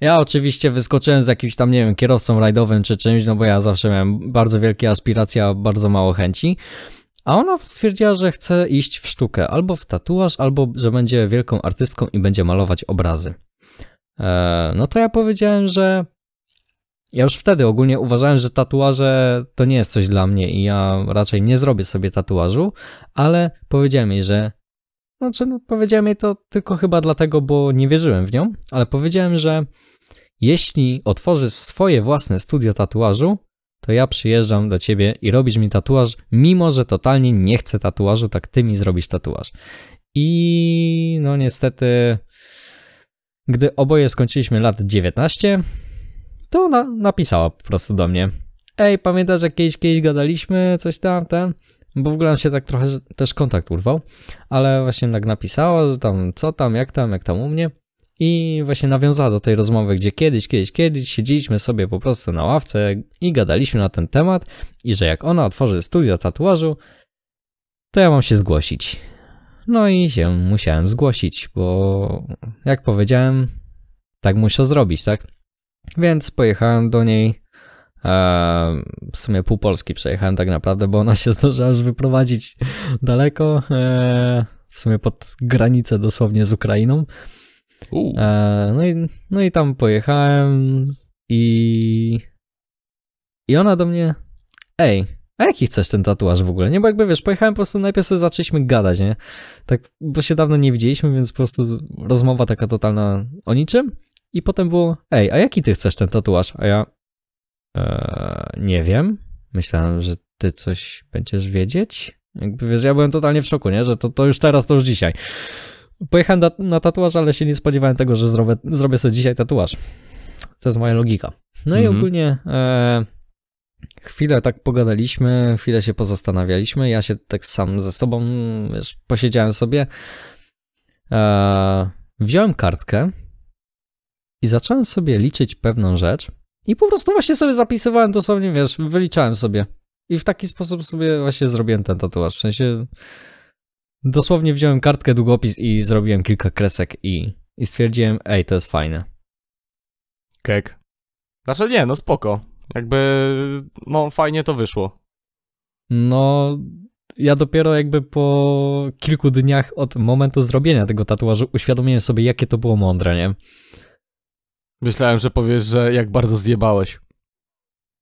Ja oczywiście wyskoczyłem z jakimś tam, nie wiem, kierowcą rajdowym czy czymś, no bo ja zawsze miałem bardzo wielkie aspiracje, a bardzo mało chęci. A ona stwierdziła, że chce iść w sztukę, albo w tatuaż, albo że będzie wielką artystką i będzie malować obrazy. E, no to ja powiedziałem, że ja już wtedy ogólnie uważałem, że tatuaże to nie jest coś dla mnie i ja raczej nie zrobię sobie tatuażu, ale powiedziałem jej, że znaczy, no, powiedziałem jej to tylko chyba dlatego, bo nie wierzyłem w nią, ale powiedziałem, że jeśli otworzysz swoje własne studio tatuażu, to ja przyjeżdżam do ciebie i robisz mi tatuaż, mimo że totalnie nie chcę tatuażu, tak ty mi zrobisz tatuaż. I no niestety, gdy oboje skończyliśmy lat 19, to ona napisała po prostu do mnie. Ej, pamiętasz, jak kiedyś, kiedyś gadaliśmy, coś tam, tam? bo w ogóle on się tak trochę też kontakt urwał, ale właśnie tak napisała, że tam co tam, jak tam, jak tam u mnie i właśnie nawiązała do tej rozmowy, gdzie kiedyś, kiedyś, kiedyś siedzieliśmy sobie po prostu na ławce i gadaliśmy na ten temat i że jak ona otworzy studio tatuażu, to ja mam się zgłosić. No i się musiałem zgłosić, bo jak powiedziałem, tak muszę zrobić, tak? Więc pojechałem do niej E, w sumie pół Polski przejechałem tak naprawdę, bo ona się zdążyła już wyprowadzić daleko, e, w sumie pod granicę dosłownie z Ukrainą. E, no i, no i tam pojechałem i, i ona do mnie, ej, a jaki chcesz ten tatuaż w ogóle? Nie, bo jakby wiesz, pojechałem po prostu, najpierw sobie zaczęliśmy gadać, nie? Tak, bo się dawno nie widzieliśmy, więc po prostu rozmowa taka totalna o niczym. I potem było, ej, a jaki ty chcesz ten tatuaż? A ja, E, nie wiem. Myślałem, że ty coś będziesz wiedzieć. Jakby wiesz, ja byłem totalnie w szoku, nie? Że to, to już teraz, to już dzisiaj. Pojechałem na, na tatuaż, ale się nie spodziewałem tego, że zrobię, zrobię sobie dzisiaj tatuaż. To jest moja logika. No mhm. i ogólnie e, chwilę tak pogadaliśmy, chwilę się pozastanawialiśmy. Ja się tak sam ze sobą wiesz, posiedziałem sobie. E, wziąłem kartkę i zacząłem sobie liczyć pewną rzecz i po prostu właśnie sobie zapisywałem dosłownie, wiesz, wyliczałem sobie. I w taki sposób sobie właśnie zrobiłem ten tatuaż. W sensie dosłownie wziąłem kartkę, długopis i zrobiłem kilka kresek i, i stwierdziłem, ej, to jest fajne. Kek. Znaczy nie, no spoko. Jakby, no fajnie to wyszło. No, ja dopiero jakby po kilku dniach od momentu zrobienia tego tatuażu uświadomiłem sobie, jakie to było mądre, nie? Myślałem, że powiesz, że jak bardzo zjebałeś.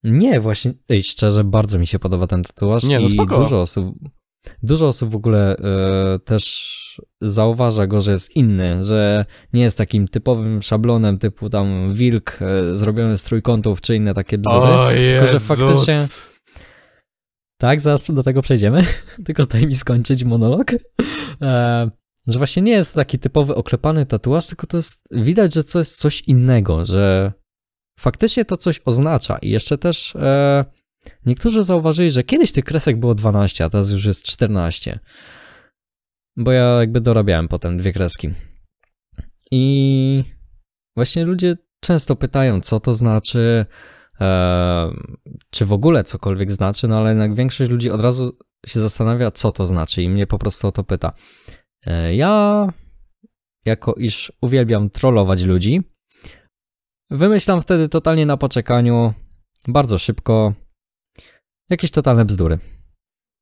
Nie, właśnie, ej, szczerze, bardzo mi się podoba ten tatuaż nie, no i spoko. dużo osób, dużo osób w ogóle y, też zauważa go, że jest inny, że nie jest takim typowym szablonem typu tam wilk y, zrobiony z trójkątów czy inne takie bzdury, tylko że faktycznie... Tak, zaraz do tego przejdziemy, <laughs> tylko daj mi skończyć monolog. E, że właśnie nie jest taki typowy oklepany tatuaż, tylko to jest widać, że to jest coś innego, że faktycznie to coś oznacza. I jeszcze też e, niektórzy zauważyli, że kiedyś tych kresek było 12, a teraz już jest 14. Bo ja jakby dorabiałem potem dwie kreski. I właśnie ludzie często pytają, co to znaczy, e, czy w ogóle cokolwiek znaczy, no ale jednak większość ludzi od razu się zastanawia, co to znaczy i mnie po prostu o to pyta. E, ja, jako iż uwielbiam trollować ludzi, wymyślam wtedy totalnie na poczekaniu, bardzo szybko, jakieś totalne bzdury.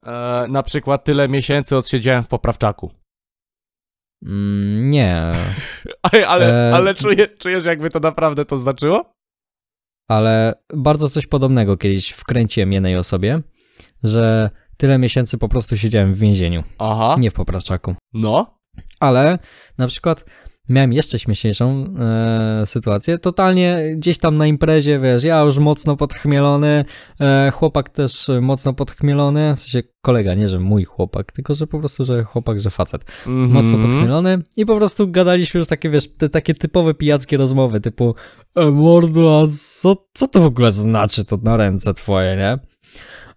E, na przykład tyle miesięcy odsiedziałem w poprawczaku. Mm, nie. <laughs> ale ale, e... ale czuję, czujesz, jakby to naprawdę to znaczyło? Ale bardzo coś podobnego kiedyś wkręciłem jednej osobie, że tyle miesięcy po prostu siedziałem w więzieniu. Aha. Nie w popraczaku. No. Ale na przykład miałem jeszcze śmieszniejszą e, sytuację. Totalnie gdzieś tam na imprezie, wiesz, ja już mocno podchmielony, e, chłopak też mocno podchmielony, w sensie kolega, nie, że mój chłopak, tylko że po prostu, że chłopak, że facet. Mm -hmm. Mocno podchmielony i po prostu gadaliśmy już takie, wiesz, te takie typowe pijackie rozmowy, typu e, mordu, a co, co to w ogóle znaczy to na ręce twoje, nie?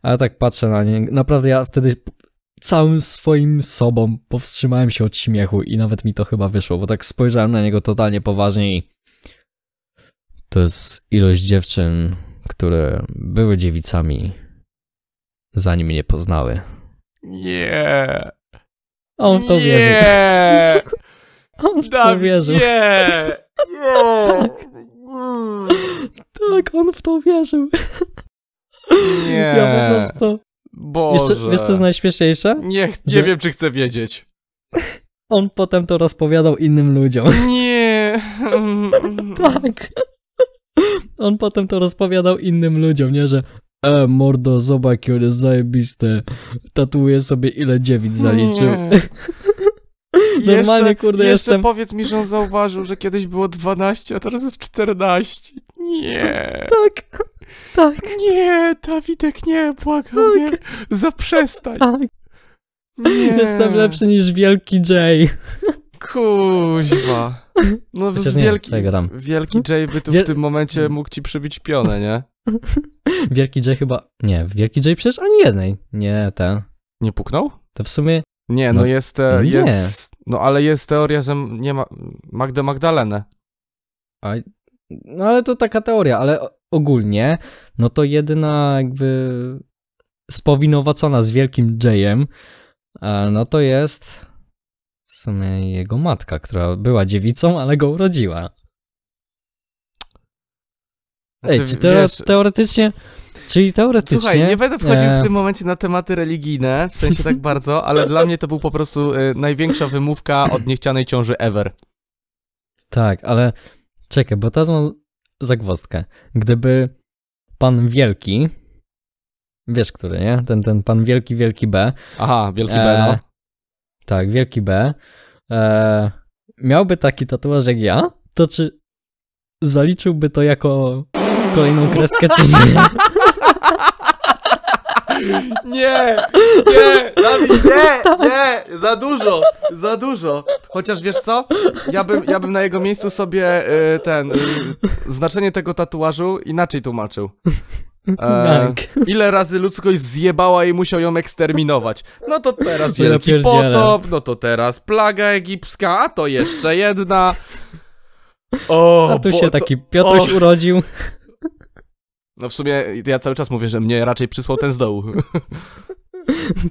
ale tak patrzę na nie. Naprawdę ja wtedy całym swoim sobą powstrzymałem się od śmiechu i nawet mi to chyba wyszło, bo tak spojrzałem na niego totalnie poważnie i to jest ilość dziewczyn, które były dziewicami, zanim mnie poznały. Nie. On w to nie. <laughs> On w to wierzył. Nie. <laughs> nie. tak, on w to wierzył. Nie. Ja po prostu... Boże. Jeszcze, wiesz co jest najśmieszniejsze? Nie, nie że... wiem, czy chcę wiedzieć. <laughs> On potem to rozpowiadał innym ludziom. <laughs> Nie. <laughs> tak. On potem to rozpowiadał innym ludziom, nie, że E, mordo, zobacz, jakie zajebiste. Tatuję sobie ile dziewic zaliczył. Normalnie, jeszcze, kurde, jeszcze jestem... powiedz mi, że on zauważył, że kiedyś było 12, a teraz jest 14. Nie. Tak. Tak. Nie, Dawidek, nie, błagam, tak. nie. Zaprzestań. Tak. Nie. <laughs> Jestem lepszy niż Wielki Jay. Kuźwa. No więc wielki, nie, wielki Jay by tu Wiel... w tym momencie mógł ci przybić pionę, nie? <laughs> Wielki Jay chyba... Nie, Wielki Jay przecież ani jednej. Nie, ten. Nie puknął? To w sumie... Nie, no, no jest, e, no jest... No ale jest teoria, że nie ma... Magdę Magdalenę. A... No ale to taka teoria, ale ogólnie, no to jedyna jakby spowinowacona z wielkim J-em, e, no to jest w sumie jego matka, która była dziewicą, ale go urodziła. Ej, znaczy, czy te, wiesz, teoretycznie... Czyli teoretycznie... Słuchaj, nie będę wchodził w e, tym momencie na tematy religijne, w sensie tak <laughs> bardzo, ale dla mnie to był po prostu y, największa wymówka od niechcianej ciąży ever. Tak, ale czekaj, bo teraz mam zagwozdkę. Gdyby pan Wielki, wiesz który, nie? Ten, ten pan Wielki, Wielki B. Aha, Wielki e, B, no. E, tak, Wielki B. E, miałby taki tatuaż jak ja, to czy zaliczyłby to jako kolejną kreskę, czy nie? <laughs> Nie, nie, Dawid, nie, nie, za dużo, za dużo. Chociaż wiesz co, ja bym, ja bym na jego miejscu sobie y, ten, y, znaczenie tego tatuażu inaczej tłumaczył. E, Tak. ile razy ludzkość zjebała i musiał ją eksterminować. No to teraz wielki potop, no to teraz plaga egipska, a to jeszcze jedna. O, A tu się to- taki Piotruś o. urodził. No w sumie ja cały czas mówię, że mnie raczej przysłał ten z dołu. <laughs>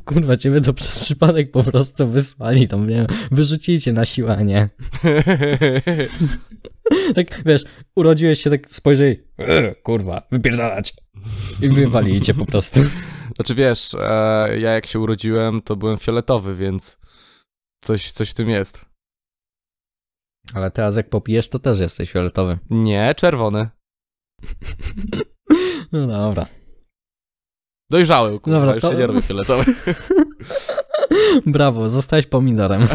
Kurwa, ciebie to przez przypadek po prostu wysłali, to mnie wyrzucicie na nie. <laughs> tak, wiesz, urodziłeś się, tak spojrzyj, kurwa, wypierdalać. I wywalili cię po prostu. Znaczy wiesz, e, ja jak się urodziłem, to byłem fioletowy, więc coś, coś w tym jest. Ale teraz jak popijesz, to też jesteś fioletowy. Nie, czerwony. <laughs> No dobra. Dojrzały, no kurwa, dobra, już to... się nerwy fioletowe. <laughs> Brawo, zostałeś pomidorem. <laughs>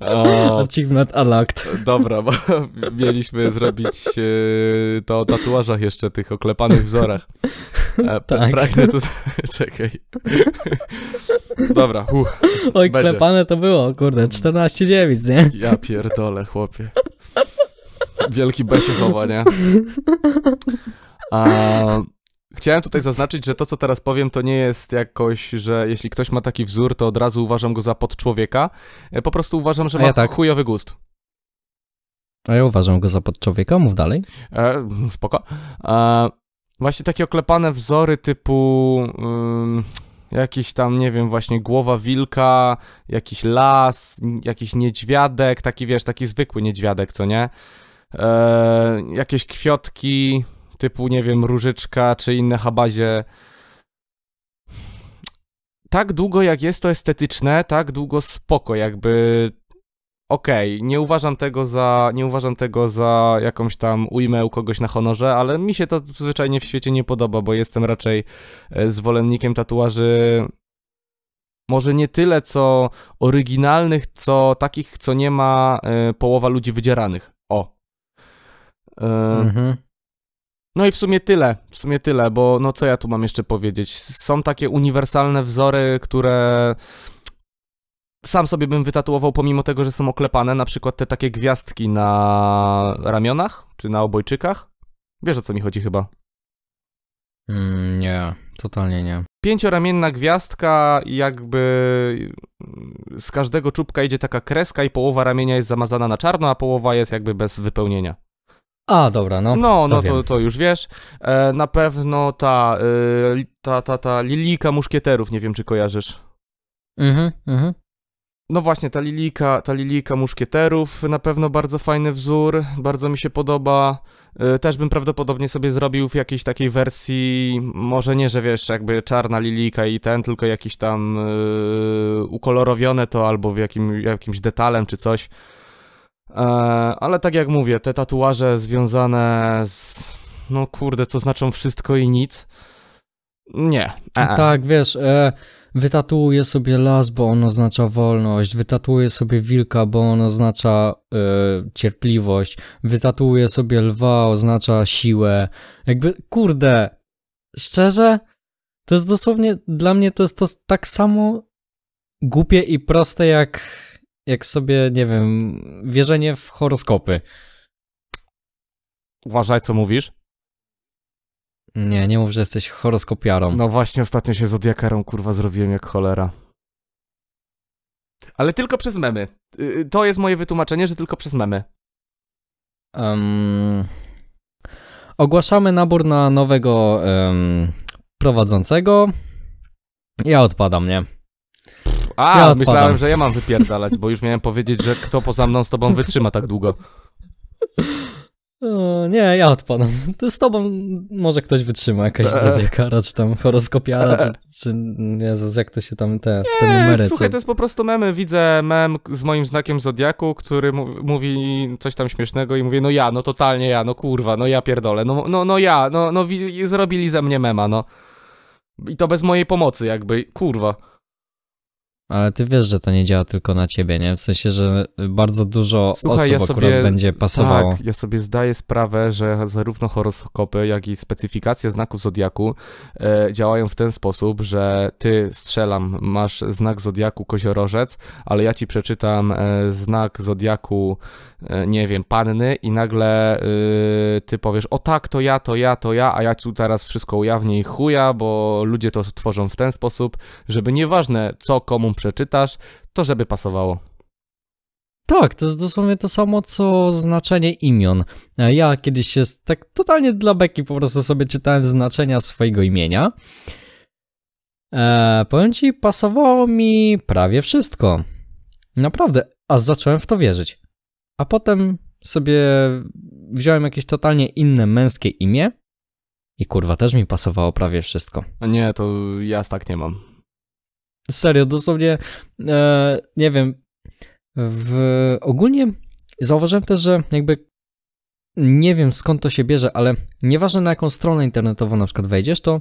O, Achievement unlocked. Dobra, bo <laughs> mieliśmy zrobić e, to o tatuażach jeszcze, tych oklepanych wzorach. E, tak. Pragnę tutaj... Czekaj. Dobra, Hu. Oj, klepane to było, kurde, 14,9, dziewic, nie? Ja pierdolę, chłopie. Wielki B chowa, nie? A, chciałem tutaj zaznaczyć, że to, co teraz powiem, to nie jest jakoś, że jeśli ktoś ma taki wzór, to od razu uważam go za podczłowieka. E, po prostu uważam, że ma ja tak. chujowy gust. A ja uważam go za podczłowieka, mów dalej. E, spoko. E, właśnie takie oklepane wzory typu... Ym jakiś tam, nie wiem, właśnie głowa wilka, jakiś las, jakiś niedźwiadek, taki wiesz, taki zwykły niedźwiadek, co nie? e, jakieś kwiatki typu, nie wiem, różyczka czy inne habazie. Tak długo jak jest to estetyczne, tak długo spoko, jakby okej, okay, nie uważam tego za, nie uważam tego za jakąś tam ujmę u kogoś na honorze, ale mi się to zwyczajnie w świecie nie podoba, bo jestem raczej e, zwolennikiem tatuaży może nie tyle co oryginalnych, co takich, co nie ma e, połowa ludzi wydzieranych. O, Yy, mhm. No i w sumie tyle, w sumie tyle, bo no co ja tu mam jeszcze powiedzieć? Są takie uniwersalne wzory, które sam sobie bym wytatuował, pomimo tego, że są oklepane, na przykład te takie gwiazdki na ramionach czy na obojczykach. Wiesz o co mi chodzi chyba? Mm, nie, totalnie nie. Pięcioramienna gwiazdka, jakby z każdego czubka idzie taka kreska i połowa ramienia jest zamazana na czarno, a połowa jest jakby bez wypełnienia. A, dobra, no. No, to no to, to już wiesz. E, na pewno ta, y, ta, ta, ta Lilika Muszkieterów, nie wiem czy kojarzysz. Mhm, mhm. No właśnie, ta Lilika, ta Lilika Muszkieterów, na pewno bardzo fajny wzór, bardzo mi się podoba. E, też bym prawdopodobnie sobie zrobił w jakiejś takiej wersji, może nie, że wiesz, jakby czarna Lilika i ten, tylko jakieś tam y, ukolorowione to albo w jakim, jakimś detalem czy coś. E, ale tak jak mówię, te tatuaże związane z. No kurde, co znaczą wszystko i nic. Nie. Tak, wiesz, e, sobie las, bo on oznacza wolność, wytatuuje sobie wilka, bo on oznacza e, cierpliwość, wytatuuje sobie lwa, oznacza siłę. Jakby, kurde, szczerze, to jest dosłownie, dla mnie to jest to tak samo głupie i proste jak jak sobie, nie wiem, wierzenie w horoskopy. Uważaj, co mówisz. Nie, nie mów, że jesteś horoskopiarą. No właśnie, ostatnio się z zodiakarą kurwa zrobiłem jak cholera. Ale tylko przez memy. Y, y, to jest moje wytłumaczenie, że tylko przez memy. Um, ogłaszamy nabór na nowego um, prowadzącego. Ja odpadam, nie? A, ja myślałem, że ja mam wypierdalać, bo już miałem powiedzieć, że kto poza mną z tobą wytrzyma tak długo. O, nie, ja odpadam. Ty z tobą może ktoś wytrzyma, jakaś tak. zodiakara, czy tam horoskopiara, czy, czy jak to się tam te, nie, te numery... słuchaj, co... to jest po prostu memy. Widzę mem z moim znakiem zodiaku, który mówi coś tam śmiesznego i mówię, no ja, no totalnie ja, no kurwa, no ja pierdolę, no, no, no ja, no, no zrobili ze mnie mema, no. I to bez mojej pomocy jakby, kurwa. Ale ty wiesz, że to nie działa tylko na ciebie, nie? W sensie, że bardzo dużo Słuchaj, osób ja sobie, akurat będzie tak, pasowało. Tak, ja sobie zdaję sprawę, że zarówno horoskopy, jak i specyfikacja znaków Zodiaku e, działają w ten sposób, że ty, strzelam, masz znak Zodiaku koziorożec, ale ja ci przeczytam e, znak Zodiaku E, nie wiem, panny i nagle yy, ty powiesz, o tak, to ja, to ja, to ja, a ja tu teraz wszystko ujawnię i chuja, bo ludzie to tworzą w ten sposób, żeby nieważne co komu przeczytasz, to żeby pasowało. Tak, to jest dosłownie to samo, co znaczenie imion. E, ja kiedyś się tak totalnie dla beki po prostu sobie czytałem znaczenia swojego imienia. Eee, powiem ci, pasowało mi prawie wszystko. Naprawdę, aż zacząłem w to wierzyć a potem sobie wziąłem jakieś totalnie inne męskie imię i kurwa też mi pasowało prawie wszystko. A nie, to ja tak nie mam. Serio, dosłownie e, nie wiem. W, ogólnie zauważyłem też, że jakby nie wiem skąd to się bierze, ale nieważne na jaką stronę internetową na przykład wejdziesz, to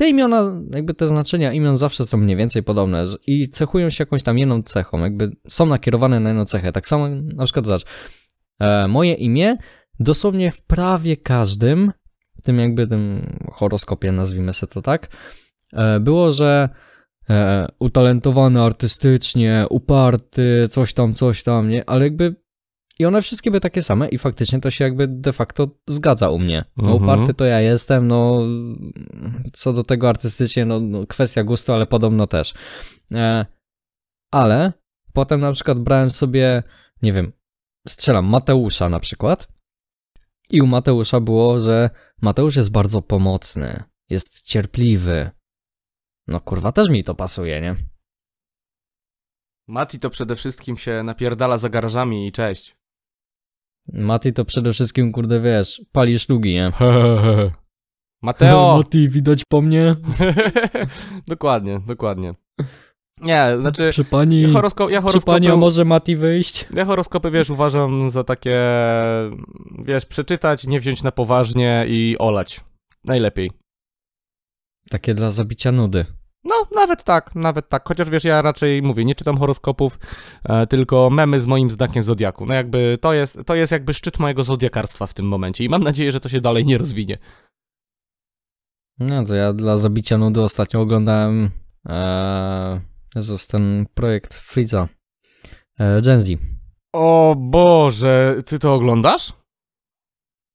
te imiona, jakby te znaczenia imion zawsze są mniej więcej podobne i cechują się jakąś tam jedną cechą, jakby są nakierowane na jedną cechę. Tak samo na przykład zobacz, e, moje imię dosłownie w prawie każdym, tym jakby tym horoskopie nazwijmy się to tak, e, było, że e, utalentowany artystycznie, uparty, coś tam, coś tam, nie? Ale jakby i one wszystkie były takie same i faktycznie to się jakby de facto zgadza u mnie. No mhm. uparty to ja jestem, no co do tego artystycznie, no, no kwestia gustu, ale podobno też. E, ale potem na przykład brałem sobie, nie wiem, strzelam Mateusza na przykład i u Mateusza było, że Mateusz jest bardzo pomocny, jest cierpliwy. No kurwa, też mi to pasuje, nie? Mati to przede wszystkim się napierdala za garażami i cześć. Mati to przede wszystkim, kurde, wiesz, pali szlugi, nie? Mateo! Mati, widać po mnie? <laughs> dokładnie, dokładnie. Nie, znaczy... Czy pani, ja horoskop, ja horoskopy, pani, może Mati wyjść? Ja horoskopy, wiesz, uważam za takie, wiesz, przeczytać, nie wziąć na poważnie i olać. Najlepiej. Takie dla zabicia nudy. No, nawet tak, nawet tak. Chociaż wiesz, ja raczej mówię, nie czytam horoskopów, e, tylko memy z moim znakiem zodiaku. No jakby to jest, to jest jakby szczyt mojego zodiakarstwa w tym momencie i mam nadzieję, że to się dalej nie rozwinie. No to ja dla zabicia nudy ostatnio oglądałem e, Jezus, ten projekt Freeza e, Gen Z. O Boże, ty to oglądasz?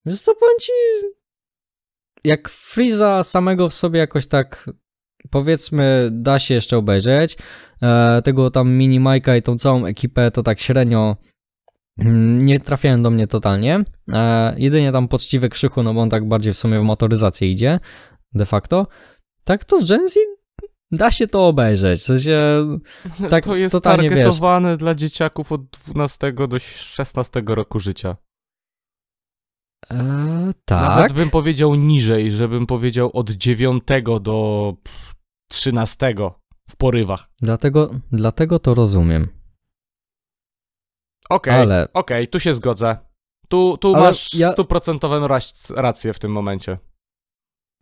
Wiesz co, powiem ci, jak Freeza samego w sobie jakoś tak powiedzmy da się jeszcze obejrzeć. E, tego tam mini Majka i tą całą ekipę to tak średnio mm, nie trafiają do mnie totalnie. E, jedynie tam poczciwy krzychu, no bo on tak bardziej w sumie w motoryzację idzie de facto. Tak to Gen Z da się to obejrzeć. W sensie <laughs> tak to jest totalnie, targetowane wiesz. dla dzieciaków od 12 do 16 roku życia. E, tak. Nawet bym powiedział niżej, żebym powiedział od 9 do 13 w porywach. Dlatego, dlatego to rozumiem. Okej, okay, Ale... okay, tu się zgodzę. Tu, tu masz masz ja... stuprocentową rację w tym momencie.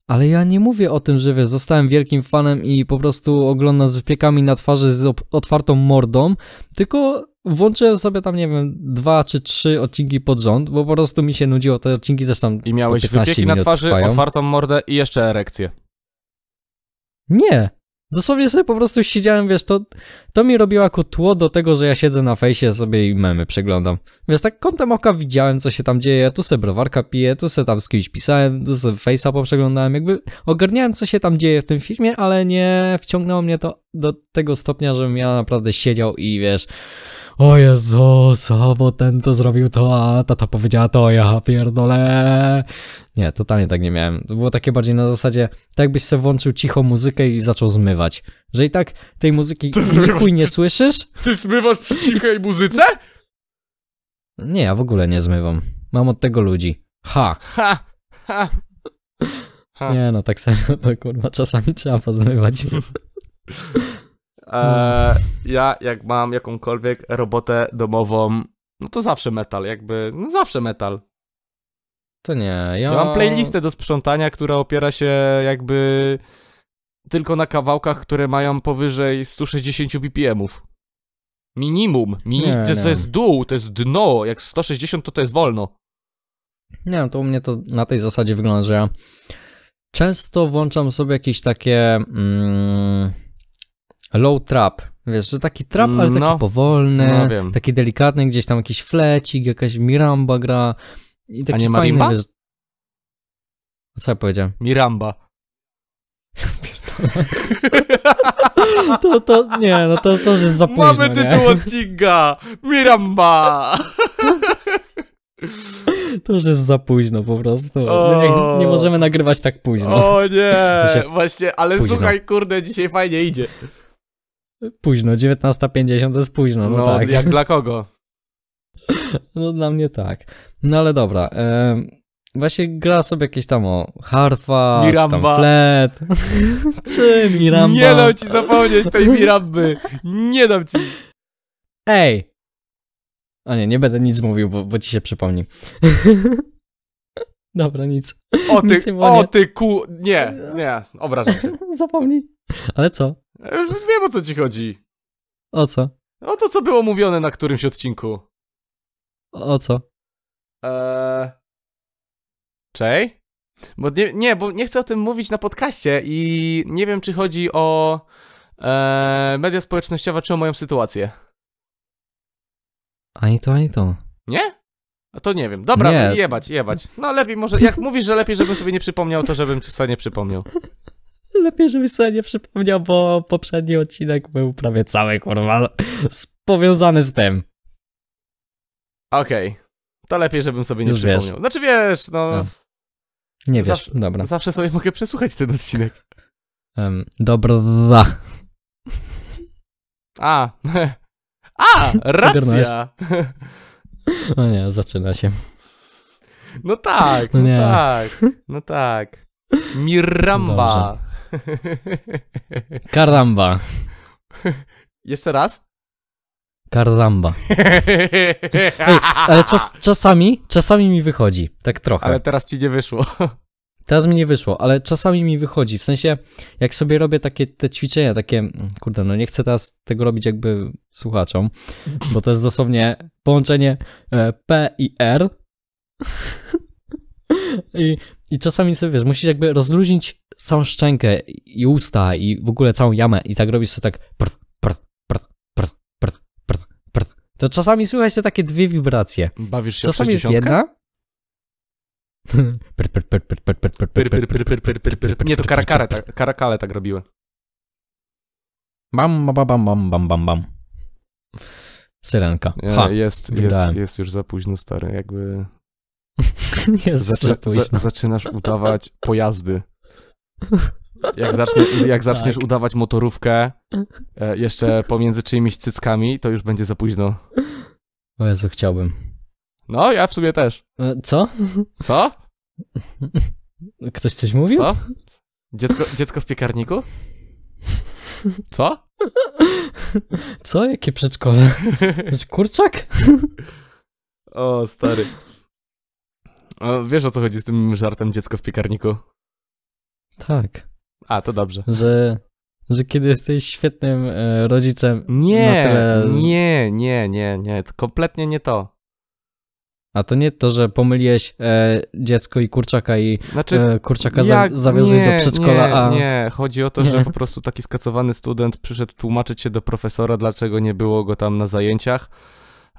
Ale ja nie mówię o tym, że wiesz, zostałem wielkim fanem i po prostu oglądam z wypiekami na twarzy z otwartą mordą, tylko włączyłem sobie tam, nie wiem, dwa czy trzy odcinki pod rząd, bo po prostu mi się nudziło, te odcinki też tam I miałeś wypieki na twarzy, trwają. otwartą mordę i jeszcze erekcję. Nie. Dosłownie sobie po prostu siedziałem, wiesz, to, to mi robiło jako tło do tego, że ja siedzę na fejsie sobie i memy przeglądam. Wiesz, tak kątem oka widziałem, co się tam dzieje, tu se browarka piję, tu se tam z kimś pisałem, tu se fejsa poprzeglądałem, jakby ogarniałem, co się tam dzieje w tym filmie, ale nie wciągnęło mnie to do tego stopnia, żebym ja naprawdę siedział i, wiesz, o Jezus, o, bo ten to zrobił to, a ta to powiedziała to, ja pierdolę. Nie, totalnie tak nie miałem. To było takie bardziej na zasadzie, tak byś sobie włączył cicho muzykę i zaczął zmywać. Że i tak tej muzyki ty nie słyszysz. Ty zmywasz przy cichej muzyce? Nie, ja w ogóle nie zmywam. Mam od tego ludzi. Ha! Ha! Ha! ha. Nie no, tak samo to kurwa czasami trzeba pozmywać. <laughs> E, ja jak mam jakąkolwiek robotę domową, no to zawsze metal, jakby, no zawsze metal. To nie, ja... ja mam playlistę do sprzątania, która opiera się jakby tylko na kawałkach, które mają powyżej 160 BPM-ów. Minimum, mini... nie, to, nie. to jest dół, to jest dno, jak 160 to to jest wolno. Nie, to u mnie to na tej zasadzie wygląda, że ja często włączam sobie jakieś takie... Mm Low trap. Wiesz, że taki trap, ale taki no, powolny, no, wiem. taki delikatny, gdzieś tam jakiś flecik, jakaś miramba gra. I taki A nie fajny, marimba? Wiesz... Co ja powiedziałem? <laughs> Miramba. to, to, nie, no to, to już jest za późno, Mamy tytuł odcinka! Miramba! To już jest za późno po prostu. O... Nie, nie, możemy nagrywać tak późno. O nie, <laughs> właśnie, ale późno. słuchaj, kurde, dzisiaj fajnie idzie późno, 19.50 to jest późno. No, no tak. jak dla kogo? <laughs> No dla mnie tak. No ale dobra. Właśnie gra sobie jakieś tam o harfa, Miramba. czy tam flet. <laughs> czy Miramba. Nie dam ci zapomnieć tej Miramby. Nie dam ci. Ej. A nie, nie będę nic mówił, bo, bo ci się przypomni. <laughs> Dobra, nic. O ty, nic o ty ku... Nie, nie, obrażam się. Zapomnij. Ale co? Ja już wiem o co ci chodzi. O co? O to, co było mówione na którymś odcinku. O co? Eee... Czej? Bo nie, nie, bo nie chcę o tym mówić na podcaście i nie wiem, czy chodzi o eee, media społecznościowe, czy o moją sytuację. Ani to, ani to. Nie? A to nie wiem. Dobra, nie. jebać, jebać. No lepiej może, jak mówisz, że lepiej, żebym sobie nie przypomniał, to żebym w nie przypomniał. <laughs> Lepiej, żebyś sobie nie przypomniał, bo poprzedni odcinek był prawie cały, kurwa, powiązany z tym. Okej. Okay. To lepiej, żebym sobie nie Już przypomniał. Wiesz. Znaczy wiesz, no... no. Nie wiesz, zawsze, dobra. Zawsze sobie mogę przesłuchać ten odcinek. Um, dobra. A. <laughs> A, racja. <laughs> No nie, zaczyna się. No tak, no, no tak, no tak. <laughs> Miramba. Dobrze. Karamba. <laughs> Jeszcze raz? Karamba. <laughs> Ej, ale czas, czasami, czasami mi wychodzi, tak trochę. Ale teraz ci nie wyszło. <laughs> Teraz mi nie wyszło, ale czasami mi wychodzi. W sensie, jak sobie robię takie te ćwiczenia, takie, kurde, no nie chcę teraz tego robić jakby słuchaczom, bo to jest dosłownie połączenie e, P i R. I, i czasami sobie, wiesz, musisz jakby rozluźnić całą szczękę i usta i w ogóle całą jamę i tak robisz się tak to czasami słychać te takie dwie wibracje. Bawisz się Czasami jest jedna. Nie, to karakale tak, karakale tak robiły. Bam, bam, bam, bam, bam, bam, bam. Syrenka. Ha, jest, jest, jest już za późno, stary. Jakby... jest Zaczy, za późno. zaczynasz udawać pojazdy. Jak, zacznie, jak zaczniesz tak. udawać motorówkę e, jeszcze pomiędzy czyimiś cyckami, to już będzie za późno. O Jezu, chciałbym. No, ja w sumie też. E, co? Co? Ktoś coś mówił? Co? Dziecko, dziecko w piekarniku? Co? Co? Jakie przedszkole? Kurczak? O, stary. wiesz o co chodzi z tym żartem dziecko w piekarniku? Tak. A, to dobrze. Że, że kiedy jesteś świetnym e, rodzicem. Nie, z... nie, nie, nie, nie. To kompletnie nie to. A to nie to, że pomyliłeś e, dziecko i kurczaka i znaczy, e, kurczaka jak? zawiozłeś do przedszkola, nie, a... Nie, chodzi o to, nie. że po prostu taki skacowany student przyszedł tłumaczyć się do profesora, dlaczego nie było go tam na zajęciach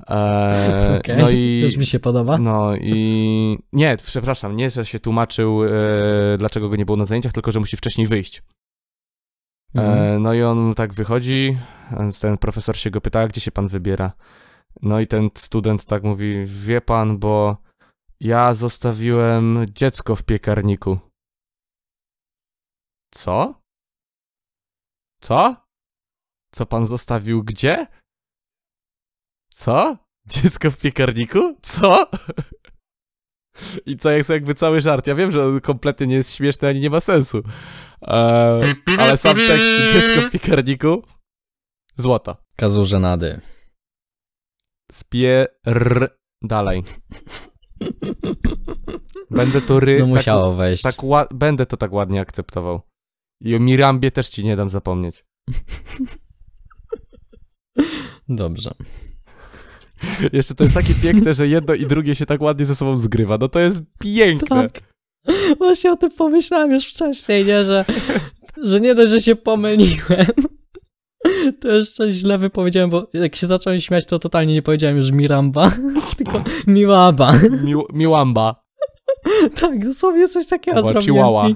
E, okay. No i. <laughs> Też mi się podoba. No i. Nie, przepraszam, nie, że się tłumaczył, e, dlaczego go nie było na zajęciach, tylko że musi wcześniej wyjść. E, mhm. No i on tak wychodzi. E, ten profesor się go pyta, gdzie się pan wybiera. No i ten student tak mówi: Wie pan, bo ja zostawiłem dziecko w piekarniku. Co? Co? Co pan zostawił gdzie? Co? Dziecko w piekarniku? Co? <laughs> I to jest jakby cały żart. Ja wiem, że on kompletnie nie jest śmieszny ani nie ma sensu. Eee, ale sam tekst dziecko w piekarniku. Złota. Kazurze nady. Spier... Dalej. Będę to ry... <laughs> No tak musiało tak, wejść. Tak ła... Będę to tak ładnie akceptował. I o Mirambie też ci nie dam zapomnieć. <laughs> Dobrze. <laughs> Jeszcze to jest takie piękne, że jedno i drugie się tak ładnie ze sobą zgrywa. No to jest piękne. Tak. Właśnie o tym pomyślałem już wcześniej, nie? Że, <laughs> że nie dość, że się pomyliłem. <laughs> To jeszcze źle wypowiedziałem, bo jak się zacząłem śmiać, to totalnie nie powiedziałem już Miramba, tylko Miłaba. Mi, miłamba. Tak, dosłownie coś takiego Oba, zrobiłem. Chihuahua. I,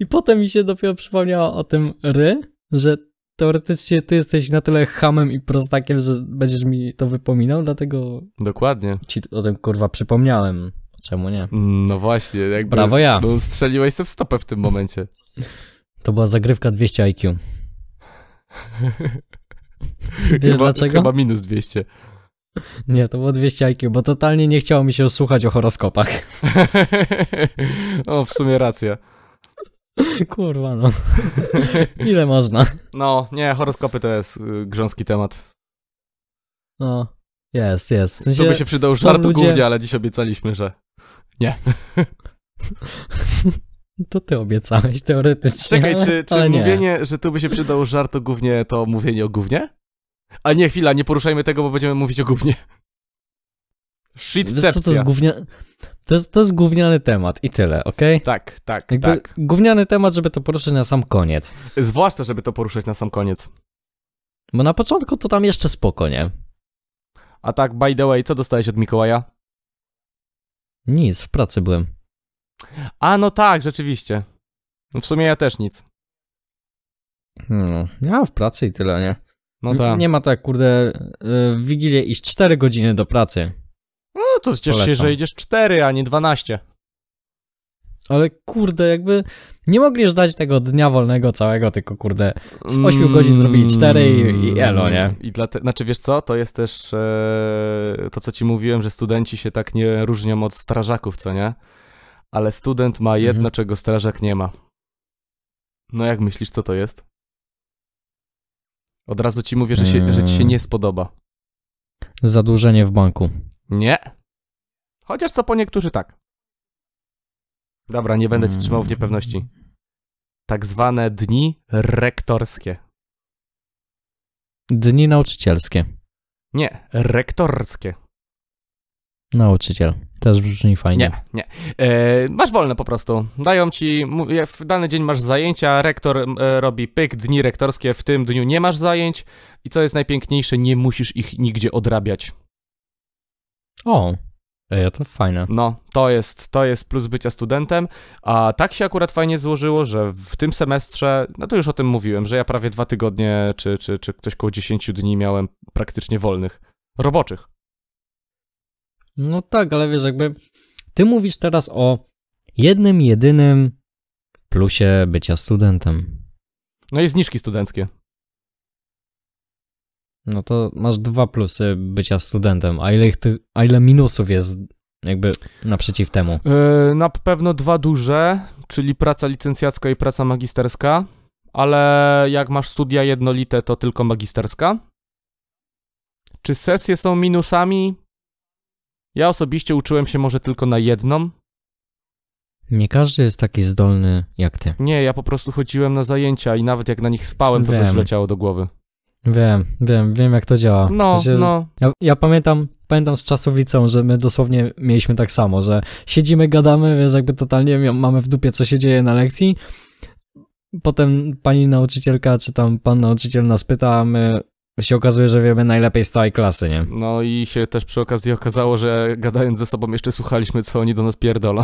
I potem mi się dopiero przypomniało o tym ry, że teoretycznie ty jesteś na tyle hamem i prostakiem, że będziesz mi to wypominał, dlatego... Dokładnie. Ci o tym kurwa przypomniałem. Czemu nie? No właśnie, jakby... Brawo ja. Bo no, strzeliłeś sobie w stopę w tym momencie. <laughs> To była zagrywka 200 IQ. <laughs> Wiesz chyba, dlaczego? Chyba minus 200. <laughs> Nie, to było 200 IQ, bo totalnie nie chciało mi się słuchać o horoskopach. o, w sumie racja. Kurwa no. <laughs> Ile można? No, nie, horoskopy to jest y, grząski temat. No, jest, jest. W sensie, by się przydał żart ludzie... głównie, ale dziś obiecaliśmy, że nie. <laughs> To ty obiecałeś teoretycznie. Czekaj, czy, czy mówienie, nie. że tu by się przydał żart o głównie, to mówienie o głównie? A nie, chwila, nie poruszajmy tego, bo będziemy mówić o głównie. Shitcepcja. Co to jest gównia... To jest, to jest gówniany temat i tyle, ok? Tak, tak, Jakby tak. Gówniany temat, żeby to poruszyć na sam koniec. Zwłaszcza, żeby to poruszyć na sam koniec. Bo na początku to tam jeszcze spoko, nie? A tak, by the way, co dostałeś od Mikołaja? Nic, w pracy byłem. A no tak, rzeczywiście. No w sumie ja też nic. Hmm, ja w pracy i tyle, nie? No tak. Nie ma tak, kurde, y, w Wigilię iść 4 godziny do pracy. No to cieszę się, że idziesz 4, a nie 12. Ale kurde, jakby nie mogli już dać tego dnia wolnego całego, tylko kurde, z 8 mm, godzin zrobili 4 i, i mm, elo, nie? I dlate, znaczy wiesz co, to jest też e, to, co ci mówiłem, że studenci się tak nie różnią od strażaków, co nie? Ale student ma jedno, mhm. czego strażak nie ma. No jak myślisz, co to jest? Od razu ci mówię, że, się, że ci się mm. nie spodoba. Zadłużenie w banku. Nie. Chociaż co po niektórzy tak. Dobra, nie będę cię trzymał w mm. niepewności. Tak zwane dni rektorskie. Dni nauczycielskie. Nie, rektorskie. Nauczyciel. Też brzmi fajnie. Nie, nie. E, masz wolne po prostu. Dają ci, w dany dzień masz zajęcia, rektor e, robi pyk, dni rektorskie, w tym dniu nie masz zajęć i co jest najpiękniejsze, nie musisz ich nigdzie odrabiać. O, Ej, to fajne. No, to jest, to jest plus bycia studentem, a tak się akurat fajnie złożyło, że w tym semestrze, no to już o tym mówiłem, że ja prawie dwa tygodnie, czy, czy, czy coś koło 10 dni miałem praktycznie wolnych, roboczych. No tak, ale wiesz, jakby ty mówisz teraz o jednym, jedynym plusie bycia studentem. No i zniżki studenckie. No to masz dwa plusy bycia studentem, a ile, ty, a ile minusów jest jakby naprzeciw temu? Yy, na pewno dwa duże, czyli praca licencjacka i praca magisterska, ale jak masz studia jednolite, to tylko magisterska. Czy sesje są minusami? Ja osobiście uczyłem się może tylko na jedną. Nie każdy jest taki zdolny jak ty. Nie, ja po prostu chodziłem na zajęcia i nawet jak na nich spałem, to Wiem. coś leciało do głowy. Wiem, wiem, wiem jak to działa. No, no. Ja, ja, pamiętam, pamiętam z czasów liceum, że my dosłownie mieliśmy tak samo, że siedzimy, gadamy, wiesz, jakby totalnie mamy w dupie, co się dzieje na lekcji. Potem pani nauczycielka, czy tam pan nauczyciel nas pyta, my się okazuje, że wiemy najlepiej z całej klasy, nie? No i się też przy okazji okazało, że gadając ze sobą jeszcze słuchaliśmy, co oni do nas pierdolą.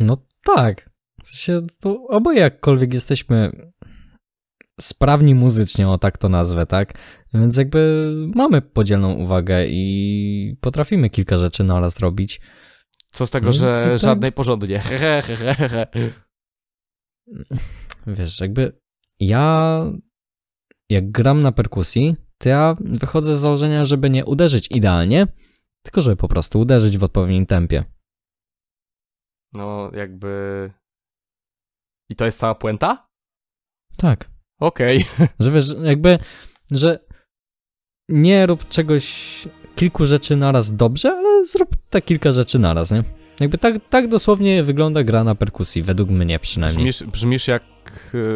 No tak. W sensie, to oboje jakkolwiek jesteśmy sprawni muzycznie, o tak to nazwę, tak? Więc jakby mamy podzielną uwagę i potrafimy kilka rzeczy na raz robić. Co z tego, no że no, tak. żadnej porządnie. <laughs> Wiesz, jakby ja jak gram na perkusji, to ja wychodzę z założenia, żeby nie uderzyć idealnie, tylko żeby po prostu uderzyć w odpowiednim tempie. No, jakby. I to jest cała puenta? Tak. Okej. Okay. Że wiesz, jakby, że nie rób czegoś, kilku rzeczy naraz dobrze, ale zrób te kilka rzeczy naraz, nie? Jakby tak, tak dosłownie wygląda gra na perkusji, według mnie przynajmniej. Brzmisz, brzmisz jak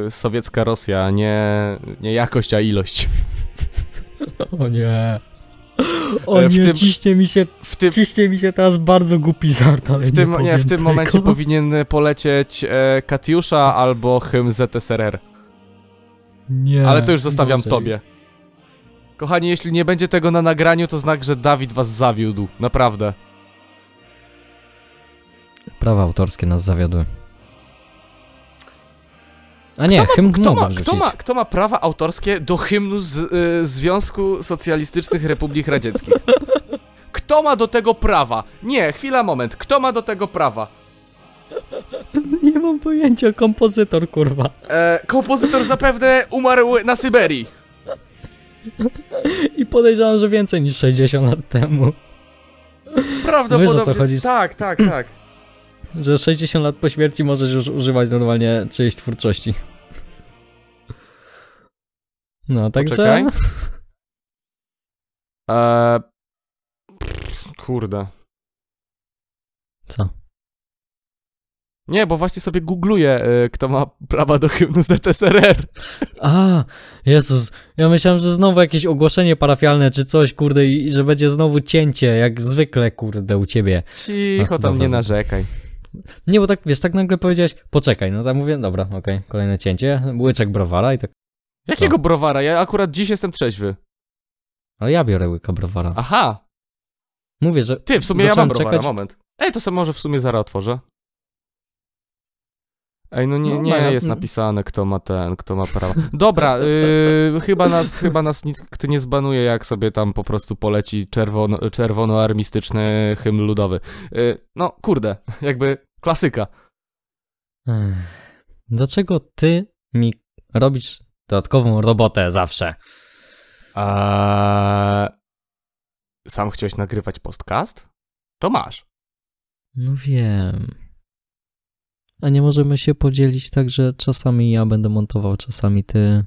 y, sowiecka Rosja, nie, nie jakość, a ilość. <laughs> O nie. <laughs> O e, nie, w tym, ciśnie mi się, w tym, ciśnie mi się teraz bardzo głupi żart, ale w tym, nie, nie w tym tego. momencie <laughs> powinien polecieć e, Katiusza albo hymn ZSRR. Nie. Ale to już zostawiam tobie. Kochani, jeśli nie będzie tego na nagraniu, to znak, że Dawid was zawiódł. Naprawdę. Prawa autorskie nas zawiodły. A nie, kto ma, hymn kto ma, kto, ma, kto ma prawa autorskie do hymnu z, y, Związku Socjalistycznych Republik Radzieckich? Kto ma do tego prawa? Nie, chwila, moment. Kto ma do tego prawa? mam pojęcia, kompozytor, kurwa. E, kompozytor zapewne umarł na Syberii. I podejrzewam, że więcej niż 60 lat temu. Prawdopodobnie. Wiesz o co chodzi? Z... Tak, tak, tak. Że 60 lat po śmierci możesz już używać normalnie czyjejś twórczości. No, także... Poczekaj. Eee, kurde. Co? Nie, bo właśnie sobie googluję, y, kto ma prawa do hymnu ZSRR. A, Jezus, ja myślałem, że znowu jakieś ogłoszenie parafialne czy coś, kurde, i że będzie znowu cięcie, jak zwykle, kurde, u ciebie. Cicho tam, nie narzekaj. Nie, bo tak, wiesz, tak nagle powiedziałeś, poczekaj, no tam mówię, dobra, okej, okay, kolejne cięcie, łyczek browara i tak. Jakiego Co? browara? Ja akurat dziś jestem trzeźwy. Ale ja biorę łyka browara. Aha! Mówię, że... Ty, w sumie ja mam browara, czekać... moment. Ej, to sam może w sumie zaraz otworzę. Ej, no nie, no, nie no, jest no. napisane, kto ma ten, kto ma prawo. Dobra, <laughs> yy, chyba, nas, chyba nas nikt nie zbanuje, jak sobie tam po prostu poleci czerwono, czerwonoarmistyczny hymn ludowy. Yy, no, kurde, <laughs> jakby klasyka. Dlaczego ty mi robisz dodatkową robotę zawsze? A... Sam chciałeś nagrywać podcast? To masz. No wiem a nie możemy się podzielić tak, że czasami ja będę montował, czasami ty.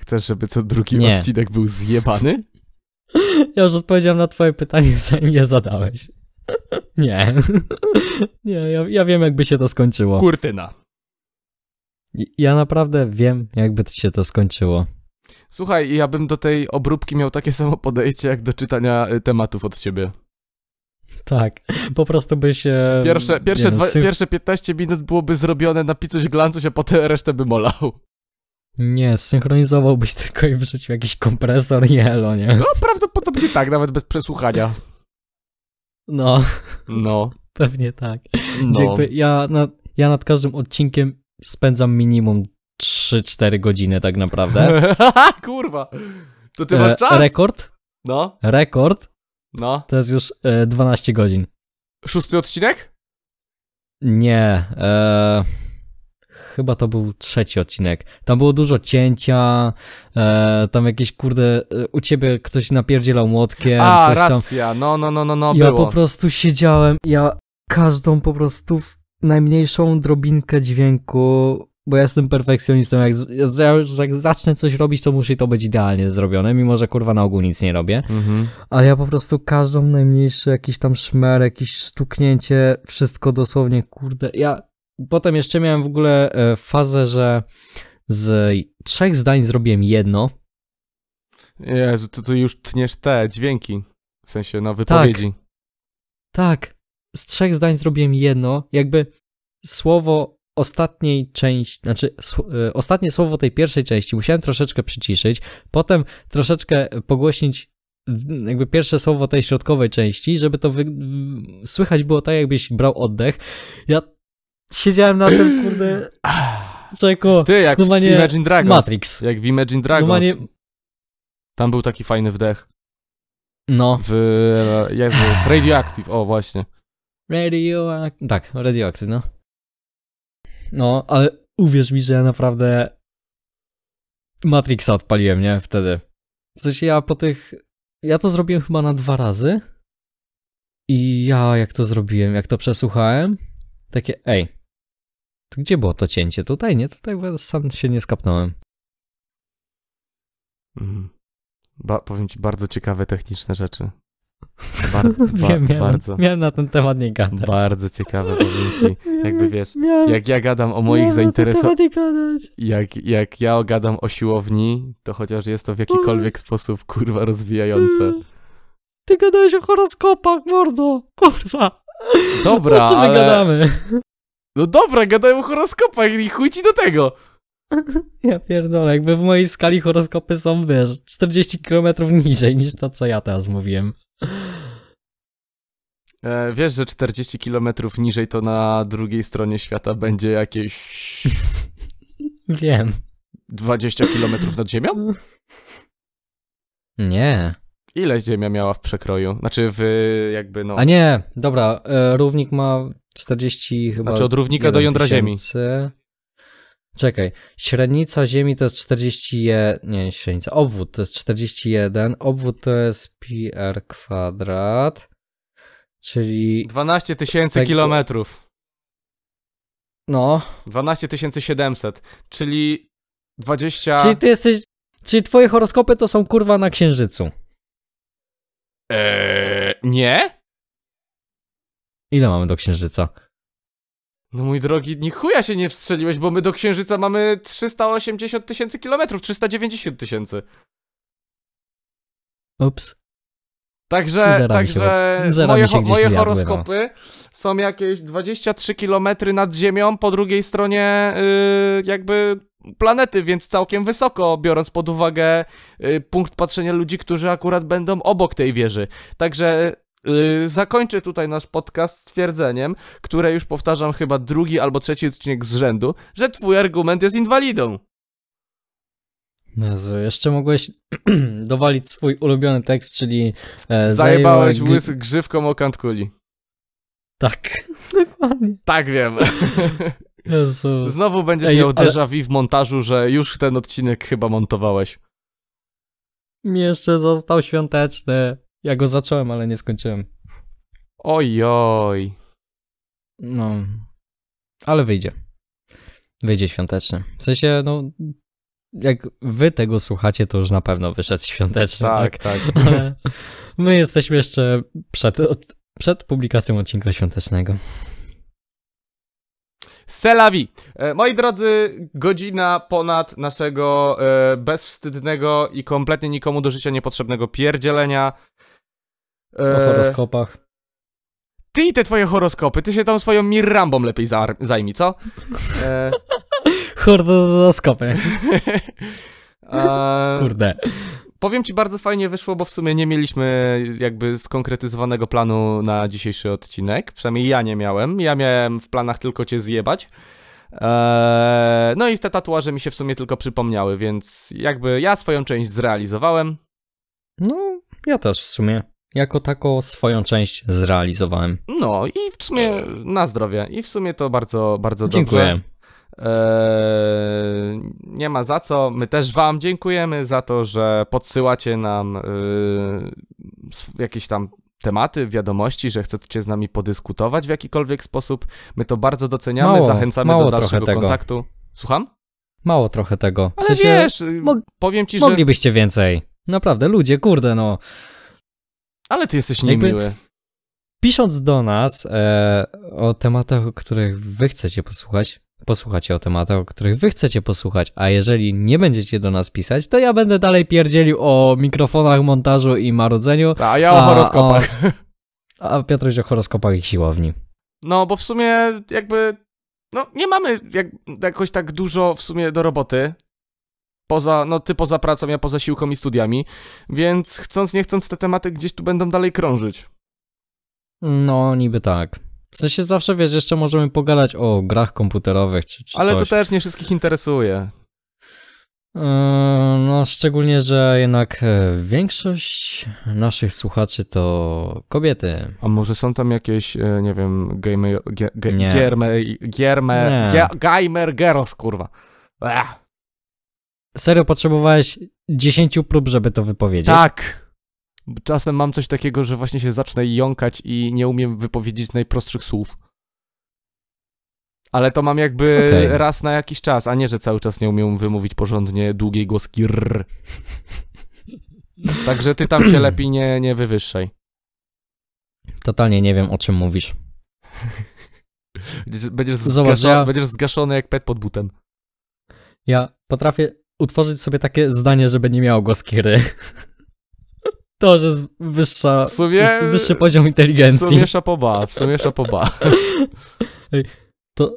Chcesz, żeby co drugi nie. odcinek był zjebany? <laughs> Ja już odpowiedziałem na twoje pytanie, <laughs> zanim je zadałeś. <laughs> Nie. Nie, ja, ja wiem, jakby się to skończyło. Kurtyna. Ja naprawdę wiem, jakby się to skończyło. Słuchaj, ja bym do tej obróbki miał takie samo podejście, jak do czytania y, tematów od ciebie. Tak, po prostu by się... Pierwsze, pierwsze, wiem, dwa, sy... pierwsze 15 minut byłoby zrobione na picuś glancuś, a potem resztę by molał. Nie, synchronizowałbyś <laughs> tylko i wrzucił jakiś kompresor i elo, nie? No, prawdopodobnie tak, nawet bez przesłuchania. No. No. Pewnie tak. No. Jakby ja, nad, ja nad każdym odcinkiem spędzam minimum 3-4 godziny tak naprawdę. <laughs> Kurwa! To ty masz e, czas? rekord? No. Rekord no. To jest już e, 12 godzin. Szósty odcinek? Nie. E, chyba to był trzeci odcinek. Tam było dużo cięcia, e, tam jakieś kurde, e, u ciebie ktoś napierdzielał młotkiem, A, coś racja. tam. no, no, no, no, no, Ja było. po prostu siedziałem, ja każdą po prostu najmniejszą drobinkę dźwięku bo ja jestem perfekcjonistą, jak, już, jak zacznę coś robić, to musi to być idealnie zrobione, mimo że kurwa na ogół nic nie robię, mhm. ale ja po prostu każdą najmniejszy jakiś tam szmer, jakieś stuknięcie, wszystko dosłownie, kurde, ja potem jeszcze miałem w ogóle e, fazę, że z trzech zdań zrobiłem jedno. Jezu, to już tniesz te dźwięki, w sensie na tak. wypowiedzi. Tak, tak. z trzech zdań zrobiłem jedno, jakby słowo ostatniej części, znaczy e, ostatnie słowo tej pierwszej części musiałem troszeczkę przyciszyć, potem troszeczkę pogłośnić mm, jakby pierwsze słowo tej środkowej części, żeby to wy... słychać było tak, jakbyś brał oddech. Ja siedziałem na tym, kurde... <clears throat> Czeko, Ty, jak w no Imagine Dragons. Matrix. Jak w Imagine no Dragons. Tam był taki fajny wdech. No. W, e, jak w Radioactive, o właśnie. Radioactive, tak, Radioactive, no. No, ale uwierz mi, że ja naprawdę Matrixa odpaliłem, nie? Wtedy. W sensie ja po tych... Ja to zrobiłem chyba na dwa razy. I ja jak to zrobiłem, jak to przesłuchałem, takie ej, to gdzie było to cięcie? Tutaj, nie? Tutaj bo ja sam się nie skapnąłem. Mm. Ba powiem ci bardzo ciekawe techniczne rzeczy. Bardzo, <laughs> ba, wiem, miałem, bardzo. Miałem na ten temat nie gadać. Bardzo ciekawe, powieści. Jakby wiesz, miałem, jak ja gadam o moich zainteresowaniach, jak, jak ja gadam o siłowni, to chociaż jest to w jakikolwiek sposób, kurwa, rozwijające. Ty gadałeś o horoskopach, mordo, kurwa. Dobra, o czym ale... gadamy? No dobra, gadałem o horoskopach i chuj ci do tego. <laughs> Ja pierdolę, jakby w mojej skali horoskopy są, wiesz, 40 km niżej niż to, co ja teraz mówiłem. E, wiesz, że 40 kilometrów niżej to na drugiej stronie świata będzie jakieś. <laughs> Wiem. 20 kilometrów nad ziemią? <laughs> Nie. Ile ziemia miała w przekroju? Znaczy w jakby no... A nie, dobra, e, równik ma 40 chyba... Znaczy od równika do jądra ziemi. Czekaj, średnica ziemi to jest 41, nie średnica, obwód to jest 41, obwód to jest pi r kwadrat, Czyli. 12 tysięcy tego... kilometrów. No. 12 700, czyli 20. Czyli ty jesteś. Czyli twoje horoskopy to są kurwa na księżycu. Eee, nie? Ile mamy do księżyca? No mój drogi, ni chuja się nie wstrzeliłeś, bo my do księżyca mamy 380 tysięcy kilometrów, 390 tysięcy. Ups. Także, moje, moje no. horoskopy no. są jakieś 23 km nad ziemią, po drugiej stronie yy, jakby planety, więc całkiem wysoko, biorąc pod uwagę yy, punkt patrzenia ludzi, którzy akurat będą obok tej wieży. Także Yy, zakończę tutaj nasz podcast stwierdzeniem, które już powtarzam chyba drugi albo trzeci odcinek z rzędu, że twój argument jest inwalidą. Jezu, jeszcze mogłeś <clears throat> dowalić swój ulubiony tekst, czyli... E, Zajebałeś zajęła... grzywką o kant kuli. Tak, <laughs> Tak wiem. <laughs> Jezu. Znowu będziesz Ej, miał déjà vu w montażu, że już ten odcinek chyba montowałeś. Mi jeszcze został świąteczny. Ja go zacząłem, ale nie skończyłem. Ojoj. No. Ale wyjdzie. Wyjdzie świąteczny. W sensie, no, jak wy tego słuchacie, to już na pewno wyszedł świąteczny. Tak, tak. tak. <laughs> my jesteśmy jeszcze przed, przed publikacją odcinka świątecznego. Selawi. E, moi drodzy, godzina ponad naszego e, bezwstydnego i kompletnie nikomu do życia niepotrzebnego pierdzielenia. E, o horoskopach. Ty i te twoje horoskopy, ty się tam swoją mirrambą lepiej zajmij, co? Hordoskopy. <laughs> A... Kurde. Powiem ci, bardzo fajnie wyszło, bo w sumie nie mieliśmy jakby skonkretyzowanego planu na dzisiejszy odcinek. Przynajmniej ja nie miałem. Ja miałem w planach tylko cię zjebać. Eee, no i te tatuaże mi się w sumie tylko przypomniały, więc jakby ja swoją część zrealizowałem. No, ja też w sumie. Jako tako swoją część zrealizowałem. No i w sumie na zdrowie. I w sumie to bardzo, bardzo dobrze. Dziękuję. Eee, nie ma za co. My też Wam dziękujemy za to, że podsyłacie nam e, jakieś tam tematy, wiadomości, że chcecie z nami podyskutować w jakikolwiek sposób. My to bardzo doceniamy, mało, zachęcamy mało do dalszego kontaktu. Słucham? Mało trochę tego. W Ale wiesz, y, powiem ci, że... Moglibyście więcej. Naprawdę, ludzie, kurde, no. Ale ty jesteś niemiły. Jakby, pisząc do nas e, o tematach, o których wy chcecie posłuchać, posłuchacie o tematach, o których wy chcecie posłuchać, a jeżeli nie będziecie do nas pisać, to ja będę dalej pierdzielił o mikrofonach, montażu i marudzeniu. A ja o horoskopach. A, a, a Piotruś o horoskopach i siłowni. No, bo w sumie jakby, no nie mamy jak, jakoś tak dużo w sumie do roboty. Poza, no ty poza pracą, ja poza siłką i studiami, więc chcąc nie chcąc te tematy gdzieś tu będą dalej krążyć. No, niby tak. W sensie zawsze, wiesz, jeszcze możemy pogadać o grach komputerowych czy, czy Ale coś. to też nie wszystkich interesuje. E, no, szczególnie, że jednak e, większość naszych słuchaczy to kobiety. A może są tam jakieś, e, nie wiem, gamer, ge, ge, nie. Gierme, gierme, nie. gamer girls, kurwa. Ech. Serio potrzebowałeś 10 prób, żeby to wypowiedzieć? Tak. Czasem mam coś takiego, że właśnie się zacznę jąkać i nie umiem wypowiedzieć najprostszych słów. Ale to mam jakby okay. raz na jakiś czas, a nie, że cały czas nie umiem wymówić porządnie długiej głoski rr. <laughs> Także ty tam się lepiej nie, nie wywyższaj. Totalnie nie wiem, o czym mówisz. Będziesz, Zobacz, zgaszony, ja... będziesz zgaszony jak pet pod butem. Ja potrafię utworzyć sobie takie zdanie, żeby nie miało głoski rr to, że jest wyższa, sumie, jest wyższy poziom inteligencji. W sumie szapoba, w sumie szapoba. <laughs> To,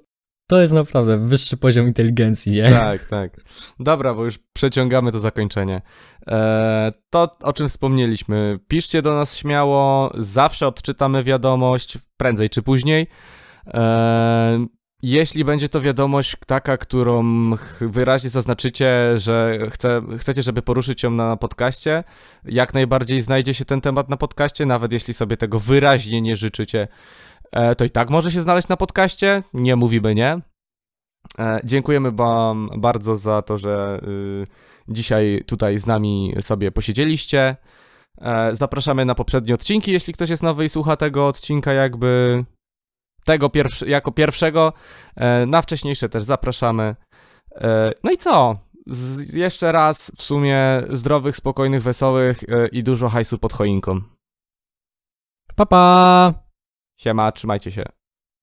to jest naprawdę wyższy poziom inteligencji, nie? Tak, tak. Dobra, bo już przeciągamy to zakończenie. E, to, o czym wspomnieliśmy, piszcie do nas śmiało, zawsze odczytamy wiadomość, prędzej czy później. E, jeśli będzie to wiadomość taka, którą wyraźnie zaznaczycie, że chce, chcecie, żeby poruszyć ją na podcaście, jak najbardziej znajdzie się ten temat na podcaście, nawet jeśli sobie tego wyraźnie nie życzycie, e, to i tak może się znaleźć na podcaście. Nie mówimy nie. E, dziękujemy Wam bardzo za to, że y, dzisiaj tutaj z nami sobie posiedzieliście. E, zapraszamy na poprzednie odcinki, jeśli ktoś jest nowy i słucha tego odcinka, jakby tego jako pierwszego. E, na wcześniejsze też zapraszamy. E, no i co? Z, jeszcze raz w sumie zdrowych, spokojnych, wesołych e, i dużo hajsu pod choinką. Pa pa! Siema, trzymajcie się.